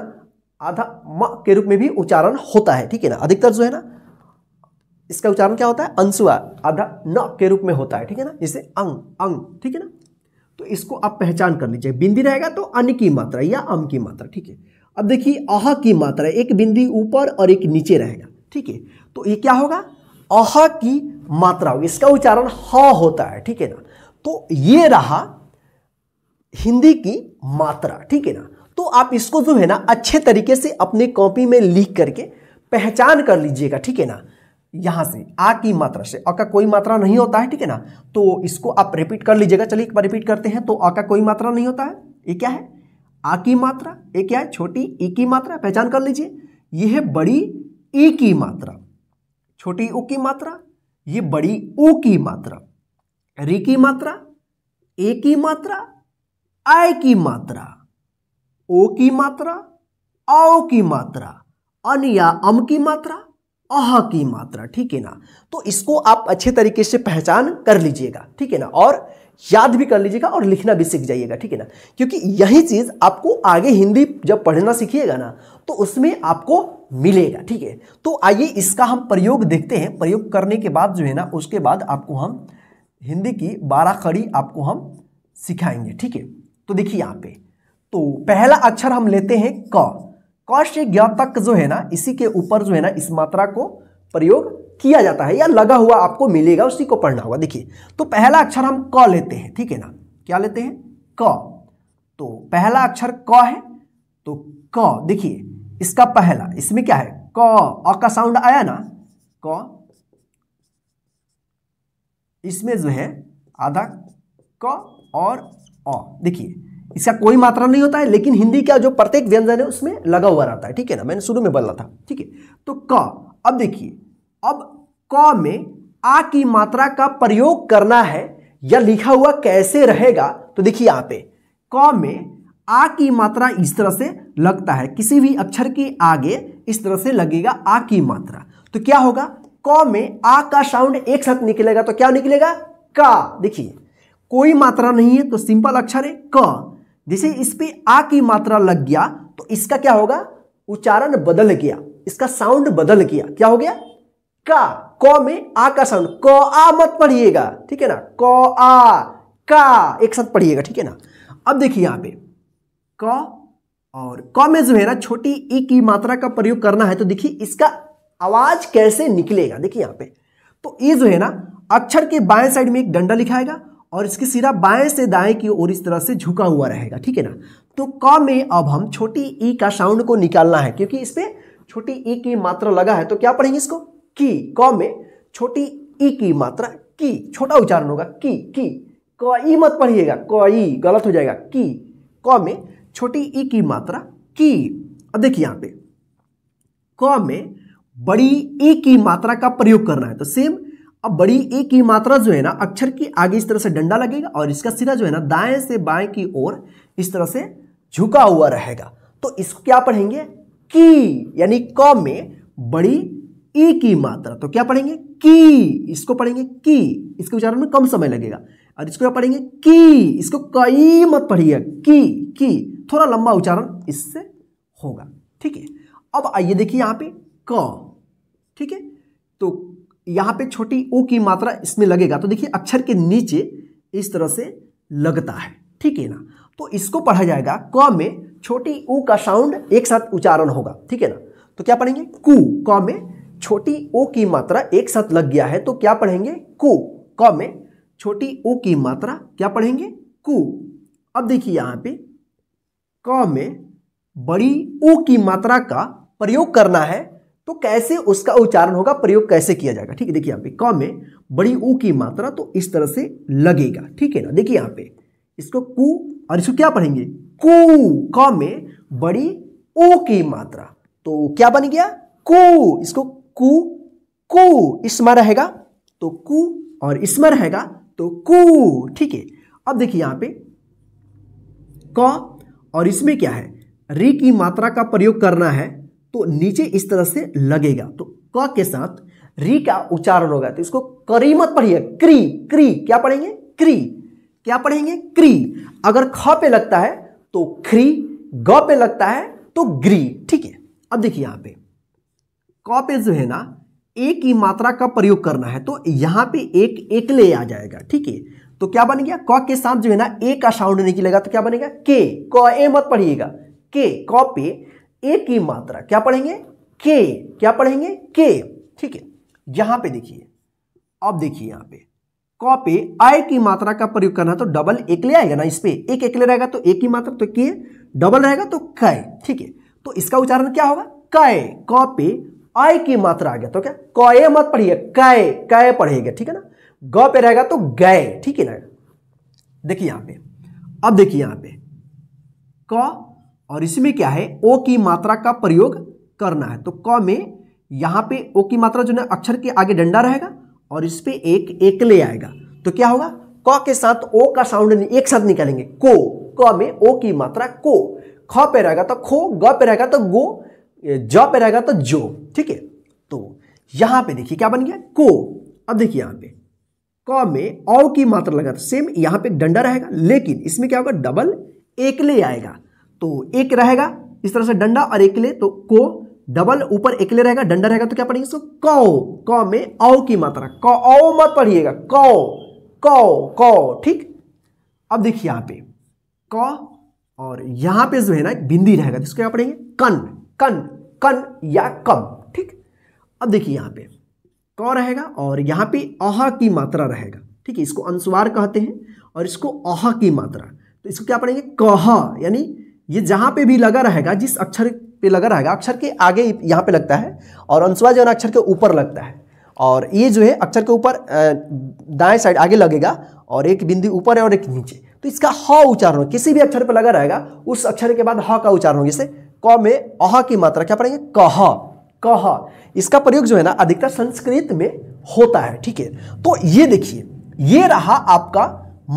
आधा म के रूप में भी उच्चारण होता है ठीक है ना अधिकतर जो है ना इसका उच्चारण क्या होता है अंशुवार आधा न के रूप में होता है ठीक है ना जैसे अंग अंग ठीक है ना तो इसको आप पहचान कर लीजिए बिंदी रहेगा तो अन की मात्रा या अम की मात्रा ठीक है अब देखिए अह की मात्रा एक बिंदी ऊपर और एक नीचे रहेगा ठीक है तो ये क्या होगा अह की मात्रा होगी इसका उच्चारण ह होता है ठीक है ना तो ये रहा हिंदी की मात्रा ठीक है ना तो आप इसको जो है ना अच्छे तरीके से अपने कॉपी में लिख करके पहचान कर लीजिएगा ठीक है ना यहां से आ की मात्रा से अ का कोई मात्रा नहीं होता है ठीक है ना तो इसको आप रिपीट कर लीजिएगा चलिए एक बार रिपीट करते हैं तो अ का कोई मात्रा नहीं होता है ये क्या है आ की मात्रा ए क्या है छोटी ई की मात्रा पहचान कर लीजिए यह है बड़ी ई की मात्रा छोटी ओ की मात्रा ये बड़ी ऊ की मात्रा री की मात्रा ए की मात्रा आय की मात्रा ओ की मात्रा औ की मात्रा अन या अम की मात्रा अह की मात्रा ठीक है ना तो इसको आप अच्छे तरीके से पहचान कर लीजिएगा ठीक है ना और याद भी कर लीजिएगा और लिखना भी सीख जाइएगा ठीक है ना क्योंकि यही चीज़ आपको आगे हिंदी जब पढ़ना सीखिएगा ना तो उसमें आपको मिलेगा ठीक है तो आइए इसका हम प्रयोग देखते हैं प्रयोग करने के बाद जो है ना उसके बाद आपको हम हिंदी की बारह खड़ी आपको हम सिखाएंगे ठीक है तो देखिए यहाँ पे तो पहला अक्षर हम लेते हैं क क से ज्ञातक तक जो है ना इसी के ऊपर जो है ना इस मात्रा को प्रयोग किया जाता है या लगा हुआ आपको मिलेगा उसी को पढ़ना होगा देखिए तो पहला अक्षर हम क लेते हैं ठीक है ना क्या लेते हैं क तो पहला अक्षर क है तो क देखिए इसका पहला इसमें क्या है क अ का साउंड आया ना क इसमें जो है आधा क और अ देखिए इसका कोई मात्रा नहीं होता है लेकिन हिंदी का जो प्रत्येक व्यंजन है उसमें लगा हुआ रहता है ठीक है ना मैंने शुरू में बोला था ठीक है तो क अब देखिए अब क में आ की मात्रा का प्रयोग करना है या लिखा हुआ कैसे रहेगा तो देखिए यहां पे क में आ की मात्रा इस तरह से लगता है किसी भी अक्षर के आगे इस तरह से लगेगा आ की मात्रा तो क्या होगा क में आ का साउंड एक साथ निकलेगा तो क्या निकलेगा का देखिए कोई मात्रा नहीं है तो सिंपल अक्षर है क जैसे इस पे आ की मात्रा लग गया तो इसका क्या होगा उच्चारण बदल गया इसका साउंड बदल गया क्या हो गया का क में आ का साउंड क आ मत पढ़िएगा ठीक है ना क आ का एक साथ पढ़िएगा ठीक है ना अब देखिए यहां पे क और क में जो है ना छोटी ई e की मात्रा का प्रयोग करना है तो देखिए इसका आवाज कैसे निकलेगा देखिए यहां पे तो ये जो है ना अक्षर के बाएं साइड में एक डंडा लिखाएगा और इसकी सिरा बाएं से दाएं की ओर इस तरह से झुका हुआ रहेगा ठीक है ना तो क में अब हम छोटी ई e का साउंड को निकालना है क्योंकि इस पर छोटी ई e की मात्रा लगा है तो क्या पढ़ेंगे इसको की क में छोटी ई की मात्रा की छोटा उच्चारण होगा की की क ई मत पढ़िएगा क ई गलत हो जाएगा की क में छोटी ई की मात्रा की अब देखिए यहां पे क में बड़ी ई की मात्रा का प्रयोग करना है तो सेम अब बड़ी ई की मात्रा जो है ना अक्षर की आगे इस तरह से डंडा लगेगा और इसका सिरा जो है ना दाएं से बाएं की ओर इस तरह से झुका हुआ रहेगा तो इसको क्या पढ़ेंगे की यानी क में बड़ी ई की मात्रा तो क्या पढ़ेंगे की इसको पढ़ेंगे की इसके उच्चारण में कम समय लगेगा और इसको क्या पढ़ेंगे की इसको कई मत पढ़िए की की थोड़ा लंबा उच्चारण इससे होगा ठीक है अब आइए देखिए यहां पे क ठीक है तो यहां पे छोटी ओ की मात्रा इसमें लगेगा तो देखिए अक्षर के नीचे इस तरह से लगता है ठीक है ना तो इसको पढ़ा जाएगा क में छोटी ऊ का साउंड एक साथ उच्चारण होगा ठीक है ना तो क्या पढ़ेंगे कु क में छोटी ओ की मात्रा एक साथ लग गया है तो क्या पढ़ेंगे कु क में छोटी ओ की मात्रा क्या पढ़ेंगे कु अब देखिए यहां पे क में बड़ी ओ की मात्रा का प्रयोग करना है तो कैसे उसका उच्चारण होगा प्रयोग कैसे किया जाएगा ठीक है देखिए यहां पे क में बड़ी ऊ की मात्रा तो इस तरह से लगेगा ठीक है ना देखिए यहां पे इसको कु और इसको क्या पढ़ेंगे कु क में बड़ी ओ की मात्रा तो क्या बन गया कु इसको कु कु इसमें रहेगा तो कु और इसमें रहेगा तो कु ठीक है अब देखिए यहां पे क और इसमें क्या है री की मात्रा का प्रयोग करना है तो नीचे इस तरह से लगेगा तो क के साथ री का उच्चारण होगा तो इसको करी मत पढ़िए क्री क्री क्या पढ़ेंगे क्री क्या पढ़ेंगे क्री अगर ख पे लगता है तो ख्री ग पे लगता है तो ग्री ठीक है अब देखिए यहां पर कॉपे जो है ना ए की मात्रा का प्रयोग करना है तो यहां पे एक एकले आ जाएगा ठीक है तो क्या बन गया क के साथ जो है ना ए का साउंड निकलेगा तो क्या बनेगा के क ए मत पढ़िएगा के क पे ए की मात्रा क्या पढ़ेंगे के क्या पढ़ेंगे के ठीक है यहां पे देखिए अब देखिए यहां पे क पे आय की मात्रा का प्रयोग करना तो डबल एकले आएगा ना इस पे एक एकले रहेगा तो एक की मात्रा तो के डबल रहेगा तो कै ठीक है तो इसका उच्चारण क्या होगा कै कॉपे आय की मात्रा आ गया तो क्या कय मत पढ़िए कय कय पढ़िएगा ठीक है ना ग पे रहेगा तो गए ठीक है ना देखिए यहां पे अब देखिए यहां पे क और इसमें क्या है ओ की मात्रा का प्रयोग करना है तो क में यहां पे ओ की मात्रा जो है अक्षर के आगे डंडा रहेगा और इस पर एक ले आएगा तो क्या होगा क के साथ ओ का साउंड एक साथ निकालेंगे को क में ओ की मात्रा को ख पे रहेगा तो खो ग पे रहेगा तो गो जॉ पे रहेगा तो जो ठीक है तो यहां पे देखिए क्या बन गया को अब देखिए यहां पे क में औ की मात्रा लगा सेम तो यहां पे डंडा रहेगा लेकिन इसमें क्या होगा डबल एकले आएगा तो एक रहेगा इस तरह से डंडा और एकले तो को डबल ऊपर एकले रहेगा डंडा रहेगा तो क्या पढ़ेंगे सो कौ क में औ की मात्रा कौ औ मत पढ़िएगा कौ कौ कौ ठीक अब देखिए यहां पे क और यहां पे जो है ना एक बिंदी रहेगा जिसको तो क्या पढ़ेंगे कन कन कन या कम ठीक अब देखिए यहां पे क रहेगा और यहां पे अह की मात्रा रहेगा ठीक है इसको अनुस्वार कहते हैं और इसको अह की मात्रा तो इसको क्या पढ़ेंगे कह यानी ये जहां पे भी लगा रहेगा जिस अक्षर पे लगा रहेगा अक्षर के आगे यहां पे लगता है और अनुस्वार जो है अक्षर के ऊपर लगता है और ये जो है अक्षर के ऊपर दाएं साइड आगे लगेगा और एक बिंदु ऊपर है और एक नीचे तो इसका ह उच्चारण किसी भी अक्षर पर लगा रहेगा उस अक्षर के बाद ह का उच्चारण जैसे क में अह की मात्रा क्या पढ़ेंगे कह कह इसका प्रयोग जो है ना अधिकतर संस्कृत में होता है ठीक है तो ये देखिए ये रहा आपका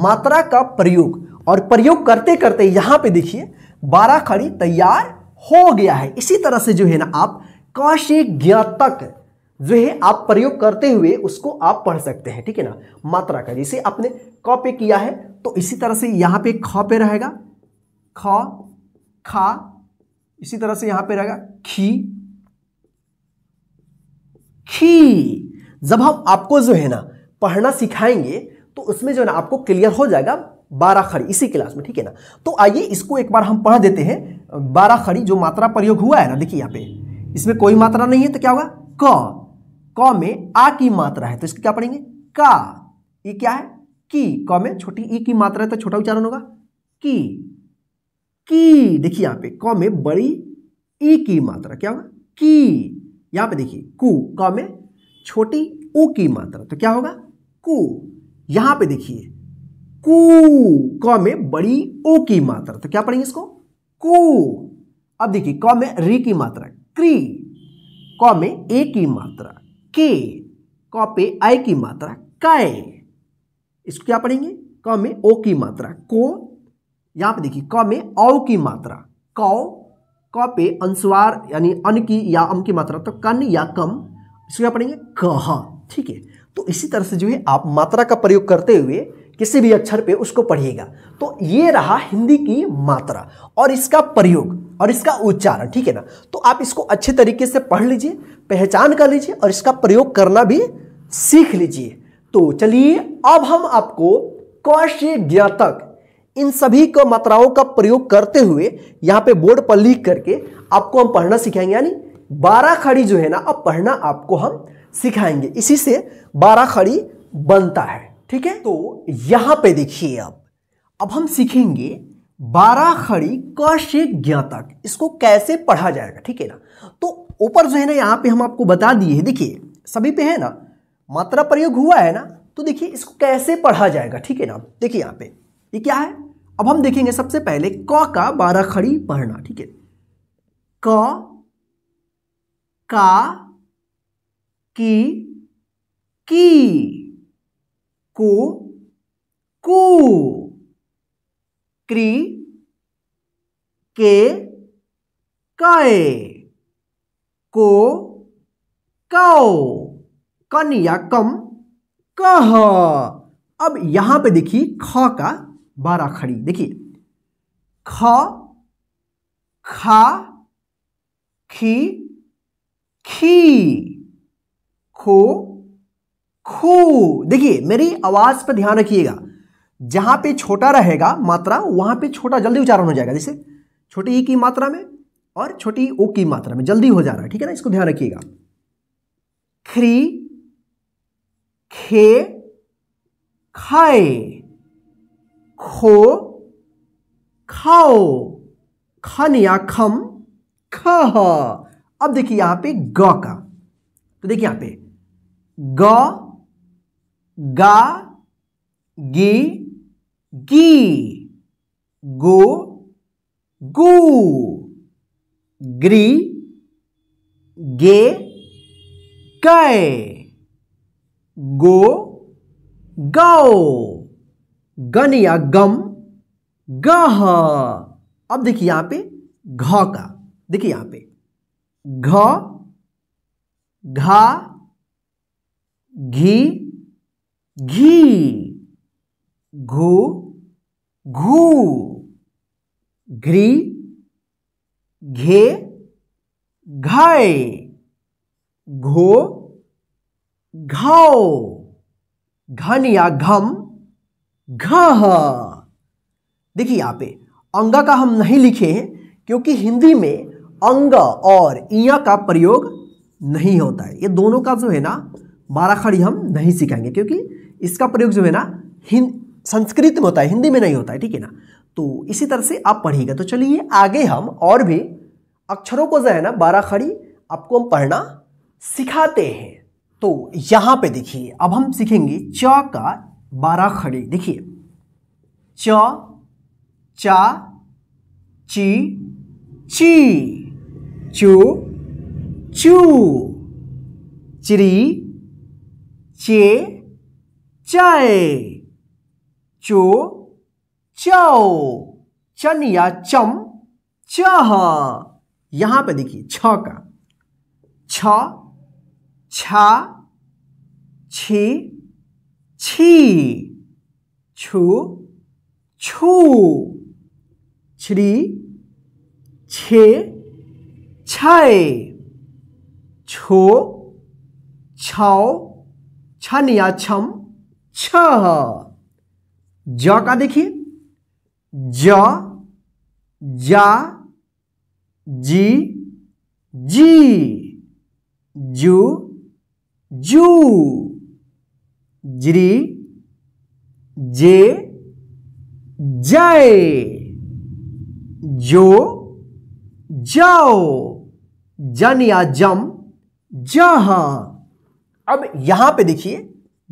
मात्रा का प्रयोग और प्रयोग करते करते यहां पे देखिए बारह खड़ी तैयार हो गया है इसी तरह से जो है ना आप क से जो है आप प्रयोग करते हुए उसको आप पढ़ सकते हैं ठीक है ना मात्रा का जैसे आपने क पे किया है तो इसी तरह से यहां पे ख पे रहेगा ख खा इसी तरह से यहां पे रहेगा खी खी जब हम आपको जो है ना पढ़ना सिखाएंगे तो उसमें जो है ना आपको क्लियर हो जाएगा बारह खड़ी इसी क्लास में ठीक है ना तो आइए इसको एक बार हम पढ़ देते हैं बारह खड़ी जो मात्रा प्रयोग हुआ है ना देखिए यहां पे इसमें कोई मात्रा नहीं है तो क्या होगा क क में आ की मात्रा है तो इसको क्या पढ़ेंगे का ये क्या है की क में छोटी ई की मात्रा है तो छोटा उच्चारण होगा की की देखिए यहां पे क में बड़ी ई की मात्रा क्या होगा की यहां पे देखिए कु क में छोटी ओ की मात्रा तो क्या होगा कु यहां पे देखिए कु क में बड़ी ओ की मात्रा तो क्या पढ़ेंगे इसको कु अब देखिए क में री की मात्रा क्री क में ए की मात्रा के क पे आई की मात्रा काय इसको क्या पढ़ेंगे क में ओ की मात्रा को यहाँ पे देखिए क में औ की मात्रा क क पे अनुस्वार यानी अन की या अम की मात्रा तो कन या कम इसको क्या पढ़ेंगे कह ठीक है तो इसी तरह से जो है आप मात्रा का प्रयोग करते हुए किसी भी अक्षर पे उसको पढ़िएगा तो ये रहा हिंदी की मात्रा और इसका प्रयोग और इसका उच्चारण ठीक है ना तो आप इसको अच्छे तरीके से पढ़ लीजिए पहचान कर लीजिए और इसका प्रयोग करना भी सीख लीजिए तो चलिए अब हम आपको क से इन सभी को मात्राओं का प्रयोग करते हुए यहाँ पे बोर्ड पर लिख करके आपको हम पढ़ना सिखाएंगे यानी बारह खड़ी जो है ना अब पढ़ना आपको हम सिखाएंगे इसी से बारह खड़ी बनता है ठीक है तो यहाँ पे देखिए अब अब हम सीखेंगे बारह खड़ी क से ज्ञातक इसको कैसे पढ़ा जाएगा ठीक है ना तो ऊपर जो है ना यहाँ पे हम आपको बता दिए देखिए सभी पे है ना मात्रा प्रयोग हुआ है ना तो देखिए इसको कैसे पढ़ा जाएगा ठीक है ना देखिए यहाँ पे ये क्या है अब हम देखेंगे सबसे पहले क का बारह खड़ी पढ़ना ठीक है क का की की को को क्री के कै को कौ कन या कम कह अब यहां पे देखिए ख का बारह खड़ी देखिए ख खा खी खी खो खो देखिए मेरी आवाज पर ध्यान रखिएगा जहां पे छोटा रहेगा मात्रा वहां पे छोटा जल्दी उच्चारण हो जाएगा जैसे छोटी ई की मात्रा में और छोटी ओ की मात्रा में जल्दी हो जा रहा है ठीक है ना इसको ध्यान रखिएगा ख्री खे खाए खो खाओ खन या खम ख अब देखिए यहां पे ग का तो देखिए यहां पे ग गा गी गी गो गु ग्री गे गए गो गौ गन या गम गह अब देखिए यहां पे घ का देखिए यहां पे घ घा घी घी घू घू घ्री घे घाय घो घाओ घन या घम घ देखिए यहाँ पे अंगा का हम नहीं लिखे हैं क्योंकि हिंदी में अंग और इया का प्रयोग नहीं होता है ये दोनों का जो है ना बाराखड़ी हम नहीं सिखाएंगे क्योंकि इसका प्रयोग जो है ना हिंद संस्कृत में होता है हिंदी में नहीं होता है ठीक है ना तो इसी तरह से आप पढ़िएगा तो चलिए आगे हम और भी अक्षरों को जो है ना बाराखड़ी आपको हम पढ़ना सिखाते हैं तो यहाँ पे देखिए अब हम सीखेंगे च का बारह खड़ी देखिए च चा ची ची चू चू चिरी चे चय चो चौ चन या चम चह यहां पे देखिए छ का छ छा छी ছি ছু ছু ছ্রি ছে ছায় ছো ছাও ছানিয়া ছম छ ज का देखिए ज जा जी जी जू जू ज्री जे जय जो जाओ जन या जम जहा अब यहां पे देखिए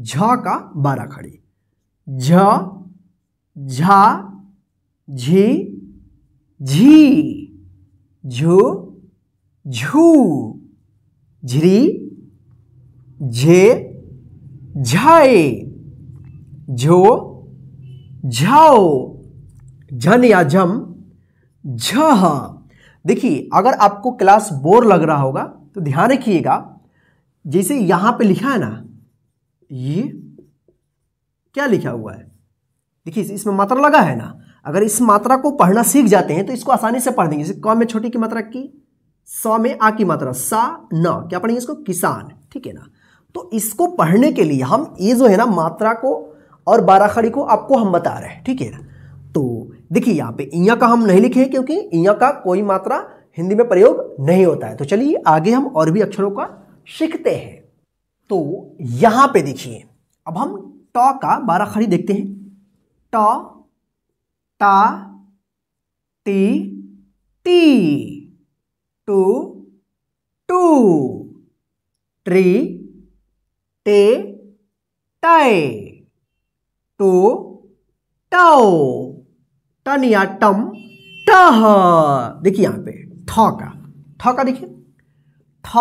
झ का बारह खड़ी झ झा झी झी झो झू झ्री झे झाए झो झाओ झन या झम झ देखिए अगर आपको क्लास बोर लग रहा होगा तो ध्यान रखिएगा जैसे यहां पे लिखा है ना ये क्या लिखा हुआ है देखिए इसमें मात्रा लगा है ना अगर इस मात्रा को पढ़ना सीख जाते हैं तो इसको आसानी से पढ़ देंगे जैसे क में छोटी की मात्रा की सौ में आ की मात्रा सा न क्या पढ़ेंगे इसको किसान ठीक है ना तो इसको पढ़ने के लिए हम ये जो है ना मात्रा को और बाराखड़ी को आपको हम बता रहे हैं ठीक है तो देखिए यहाँ पे इया का हम नहीं लिखे क्योंकि इया का कोई मात्रा हिंदी में प्रयोग नहीं होता है तो चलिए आगे हम और भी अक्षरों का सीखते हैं तो यहां पे देखिए अब हम ट का बाराखड़ी देखते हैं ट टा टी टी टू टू ट्री टे टय टो टो टन या टम टह देखिए यहां पे थ का थ का देखिए थ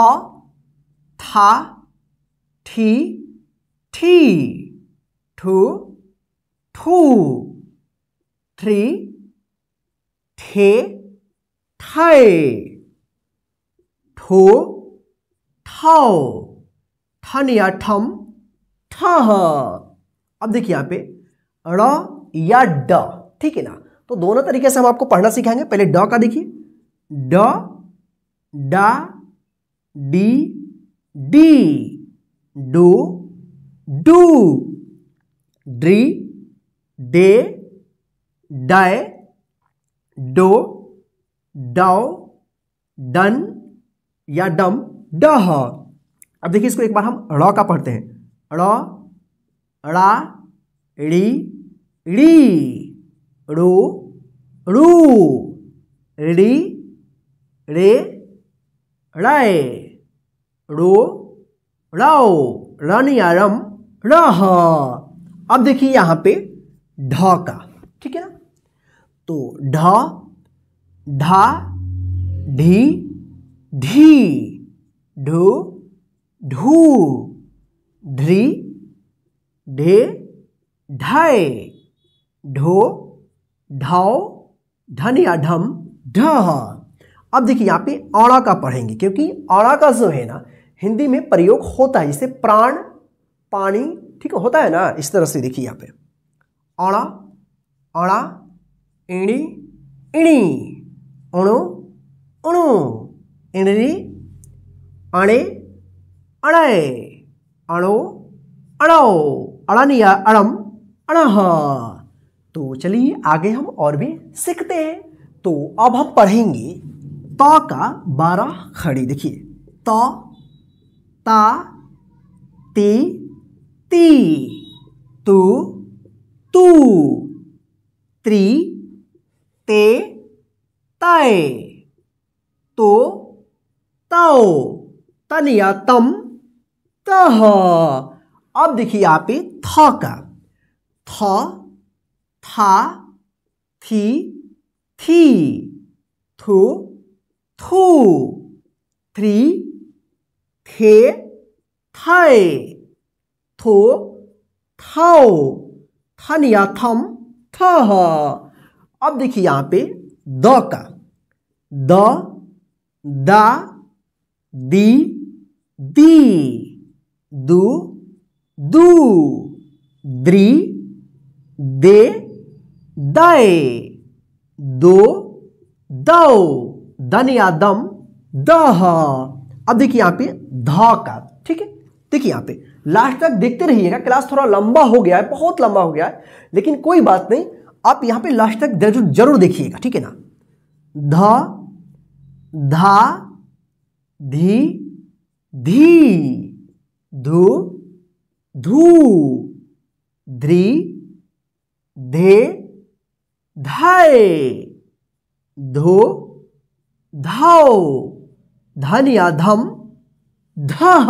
था ठी थी ठू ठू थ्री थे थे ठो थाओ ठन या ठम ठ अब देखिए यहाँ पे र या ड ठीक है ना तो दोनों तरीके से हम आपको पढ़ना सिखाएंगे पहले ड का देखिए ड डा डी डी डू डू ड्री डे डाय डो डाओ डन या डम डह अब देखिए इसको एक बार हम ड़ का पढ़ते हैं ड़ ड़ा ड़ी ड़ी रू रू री रे रे रो रो रन या रम रह अब देखिए यहाँ पे ढ का ठीक है ना तो ढ ढा ढी ढी ढू ढू ढ्री ढे ढाए ढो ढाओ ढन या ढम ढ अब देखिए यहाँ पे अड़ा का पढ़ेंगे क्योंकि अड़ा का जो है ना हिंदी में प्रयोग होता है जैसे प्राण पानी ठीक होता है ना इस तरह से देखिए यहाँ पे अड़ा अड़ा इणी इणी अणु अणु इणी अणे अणय अणो अणो अड़निया अणम अणह तो चलिए आगे हम और भी सीखते हैं तो अब हम पढ़ेंगे त का बारह खड़ी देखिए त ता ती ती तू तू त्री ते तय तो तौ तनिया तम तह अब देखिए यहाँ पे थ का थ था थी थी थो थो थ्री थे थे थो थाओ थन या थम थ अब देखिए यहाँ पे द का द दा दी दी दू दू द्री दे दए दो दौ दन या दम दह अब देखिए यहां पे ध का ठीक है देखिए यहां पे लास्ट तक देखते रहिएगा क्लास थोड़ा लंबा हो गया है बहुत लंबा हो गया है लेकिन कोई बात नहीं आप यहां पे लास्ट तक जरूर जरूर देखिएगा ठीक है ना ध धा धी धी धु धू ध्री धे धाए धो धाओ धन या धम धह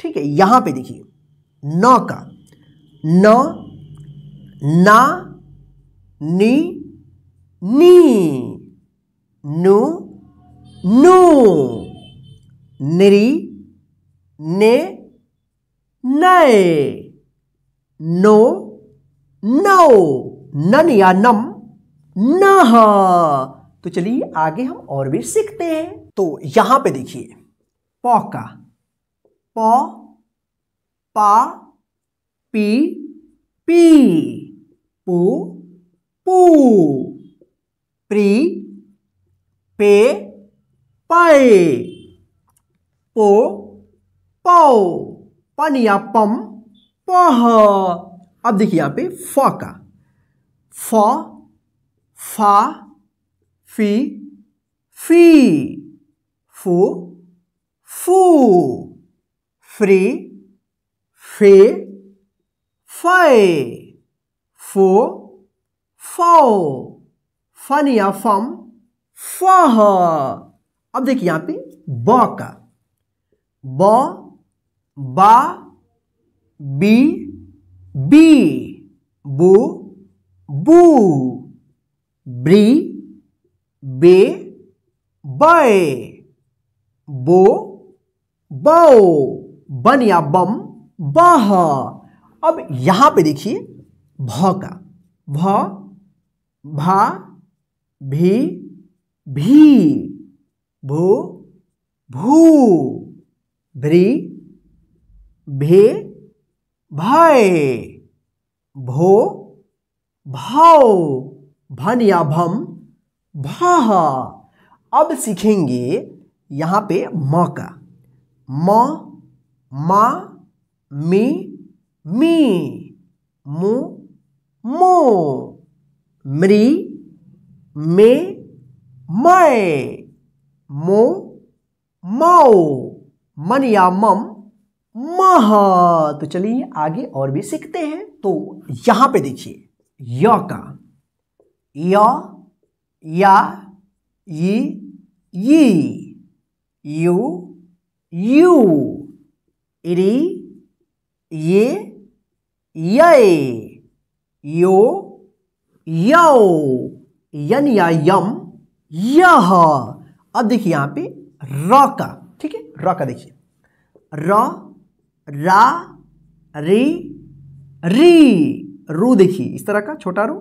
ठीक है यहां पे देखिए न का न ना नी नी नु नू नरी ने नए नो नौ नन या नम नह तो चलिए आगे हम और भी सीखते हैं तो यहां पे देखिए पौ का पौ पा पी पी पू पू प्री पे पे पो पौ पन या पम पह अब देखिए यहाँ पे फ का फ फा फी फी फू फू फ्री फे फे फो फो फन या फम फ अब देखिए यहाँ पे ब का ब बा बी बी बो बू ब्री बे बे बो बो बन या बम बह अब यहां पे देखिए भ का भ भा भी भी भू भू भ्री भे भय भो भाव भन या भम भाह अब सीखेंगे यहाँ पे म का म मा मी मी मु मो मृ मे मय मो मऊ मन या मम हा तो चलिए आगे और भी सीखते हैं तो यहां पे देखिए य का य या ई ई यू यू इरी ये ये यो यो यन या यम यह अब देखिए यहां पे र का ठीक है र का देखिए र रा री री रू देखिए इस तरह का छोटा रू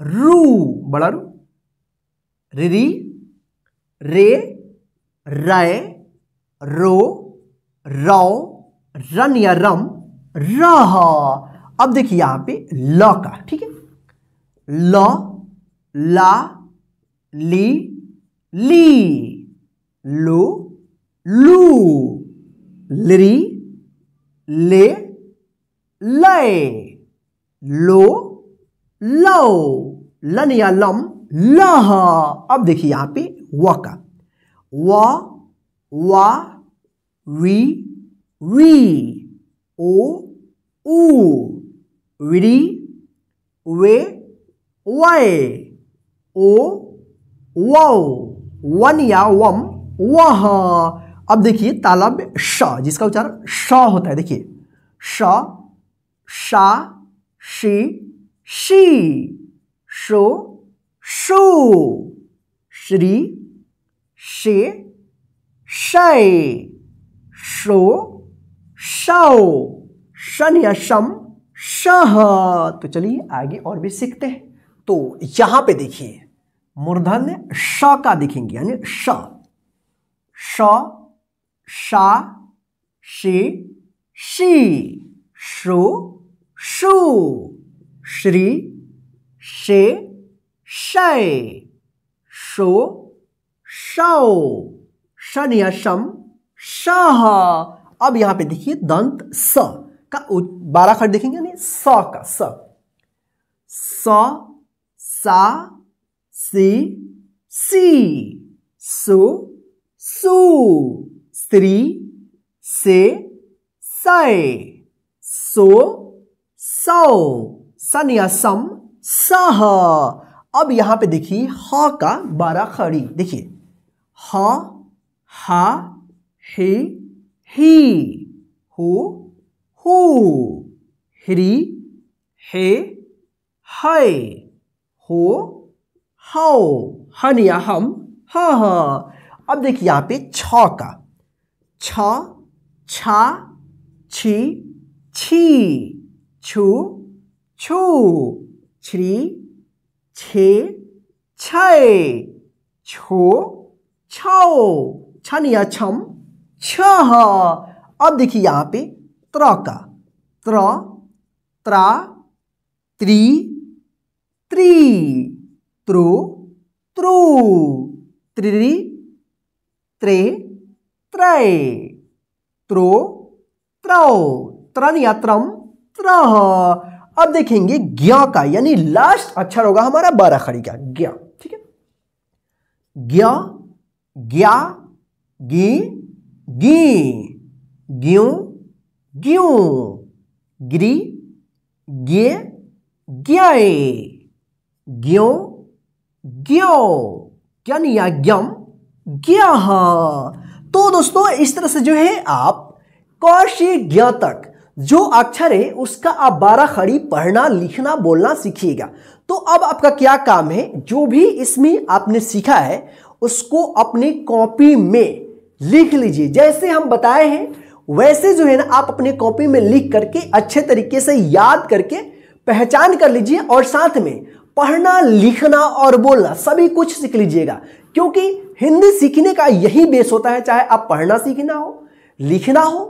रू बड़ा रू री रे राय रो रो रन या रम रह अब देखिए यहां पे ल का ठीक है ल ला ली ली लो लू लरी ले लय लो लो लन या लम लह अब देखिए यहां पे व का व वा वी वी ओ ऊ विरी वे वे ओ वो वन या वम वह अब देखिए तालाब में श जिसका उच्चारण श होता है देखिए श शा शी शी शो शो श्री शे शय शो शव शन या शम शह तो चलिए आगे और भी सीखते हैं तो यहां पे देखिए मूर्धन्य श का देखेंगे यानी श श शा शे she, shu, shu, श्री शे शय शो shau, shaniya sham, शम अब यहां पे देखिए दंत स का बारह खंड देखेंगे यानी स का स स सा सी सी सु सू स्त्री से सय सो सौ सन या सम सह अब यहां पे देखिए ह का बारा खड़ी देखिए ह हा हे ही हो हो ह्री हे है हो हौ हन या हम ह अब देखिए यहां पे छ का छ छा छी छी छु छु श्री छे छे छो छो छन या छम छह अब देखिए यहाँ पे त्र का त्र त्रा त्री त्री त्रु त्रु त्रि त्रे त्रय त्रो त्रौ त्रन या त्रम त्र अब देखेंगे ज्ञा का यानी लास्ट अक्षर होगा हमारा बारह खड़ी का ज्ञा ठीक है ज्ञा ज्ञा गी गी ग्यू ग्यू गिरी गे ग्ये ग्यो ग्यो ज्ञान या ज्ञम ज्ञा तो दोस्तों इस तरह से जो है आप कौशी ज्ञातक जो अक्षर है उसका आप बारह खड़ी पढ़ना लिखना बोलना सीखिएगा तो अब आपका क्या काम है जो भी इसमें आपने सीखा है उसको अपने कॉपी में लिख लीजिए जैसे हम बताए हैं वैसे जो है ना आप अपने कॉपी में लिख करके अच्छे तरीके से याद करके पहचान कर लीजिए और साथ में पढ़ना लिखना और बोलना सभी कुछ सीख लीजिएगा क्योंकि हिंदी सीखने का यही बेस होता है चाहे आप पढ़ना सीखना हो लिखना हो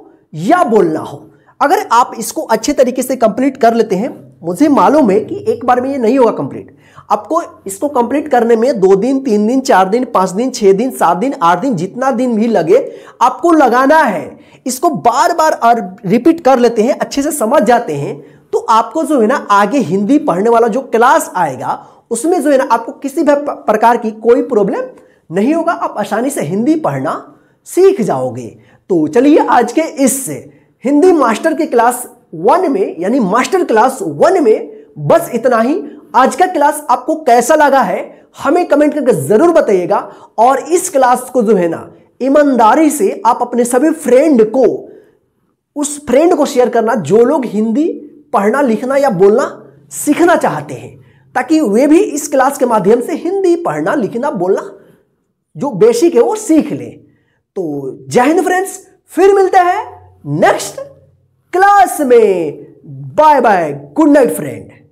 या बोलना हो अगर आप इसको अच्छे तरीके से कंप्लीट कर लेते हैं मुझे मालूम है कि एक बार में ये नहीं होगा कंप्लीट आपको इसको कंप्लीट करने में दो दिन तीन दिन चार दिन पांच दिन छह दिन सात दिन आठ दिन जितना दिन भी लगे आपको लगाना है इसको बार बार और रिपीट कर लेते हैं अच्छे से समझ जाते हैं तो आपको जो है ना आगे हिंदी पढ़ने वाला जो क्लास आएगा उसमें जो है ना आपको किसी भी प्रकार की कोई प्रॉब्लम नहीं होगा आप आसानी से हिंदी पढ़ना सीख जाओगे तो चलिए आज के इस हिंदी मास्टर की क्लास वन में यानी मास्टर क्लास वन में बस इतना ही आज का क्लास आपको कैसा लगा है हमें कमेंट करके जरूर बताइएगा और इस क्लास को जो है ना ईमानदारी से आप अपने सभी फ्रेंड को उस फ्रेंड को शेयर करना जो लोग हिंदी पढ़ना लिखना या बोलना सीखना चाहते हैं ताकि वे भी इस क्लास के माध्यम से हिंदी पढ़ना लिखना बोलना जो बेसिक है वो सीख लें तो जय हिंद फ्रेंड्स फिर मिलते हैं नेक्स्ट क्लास में bye bye good night friend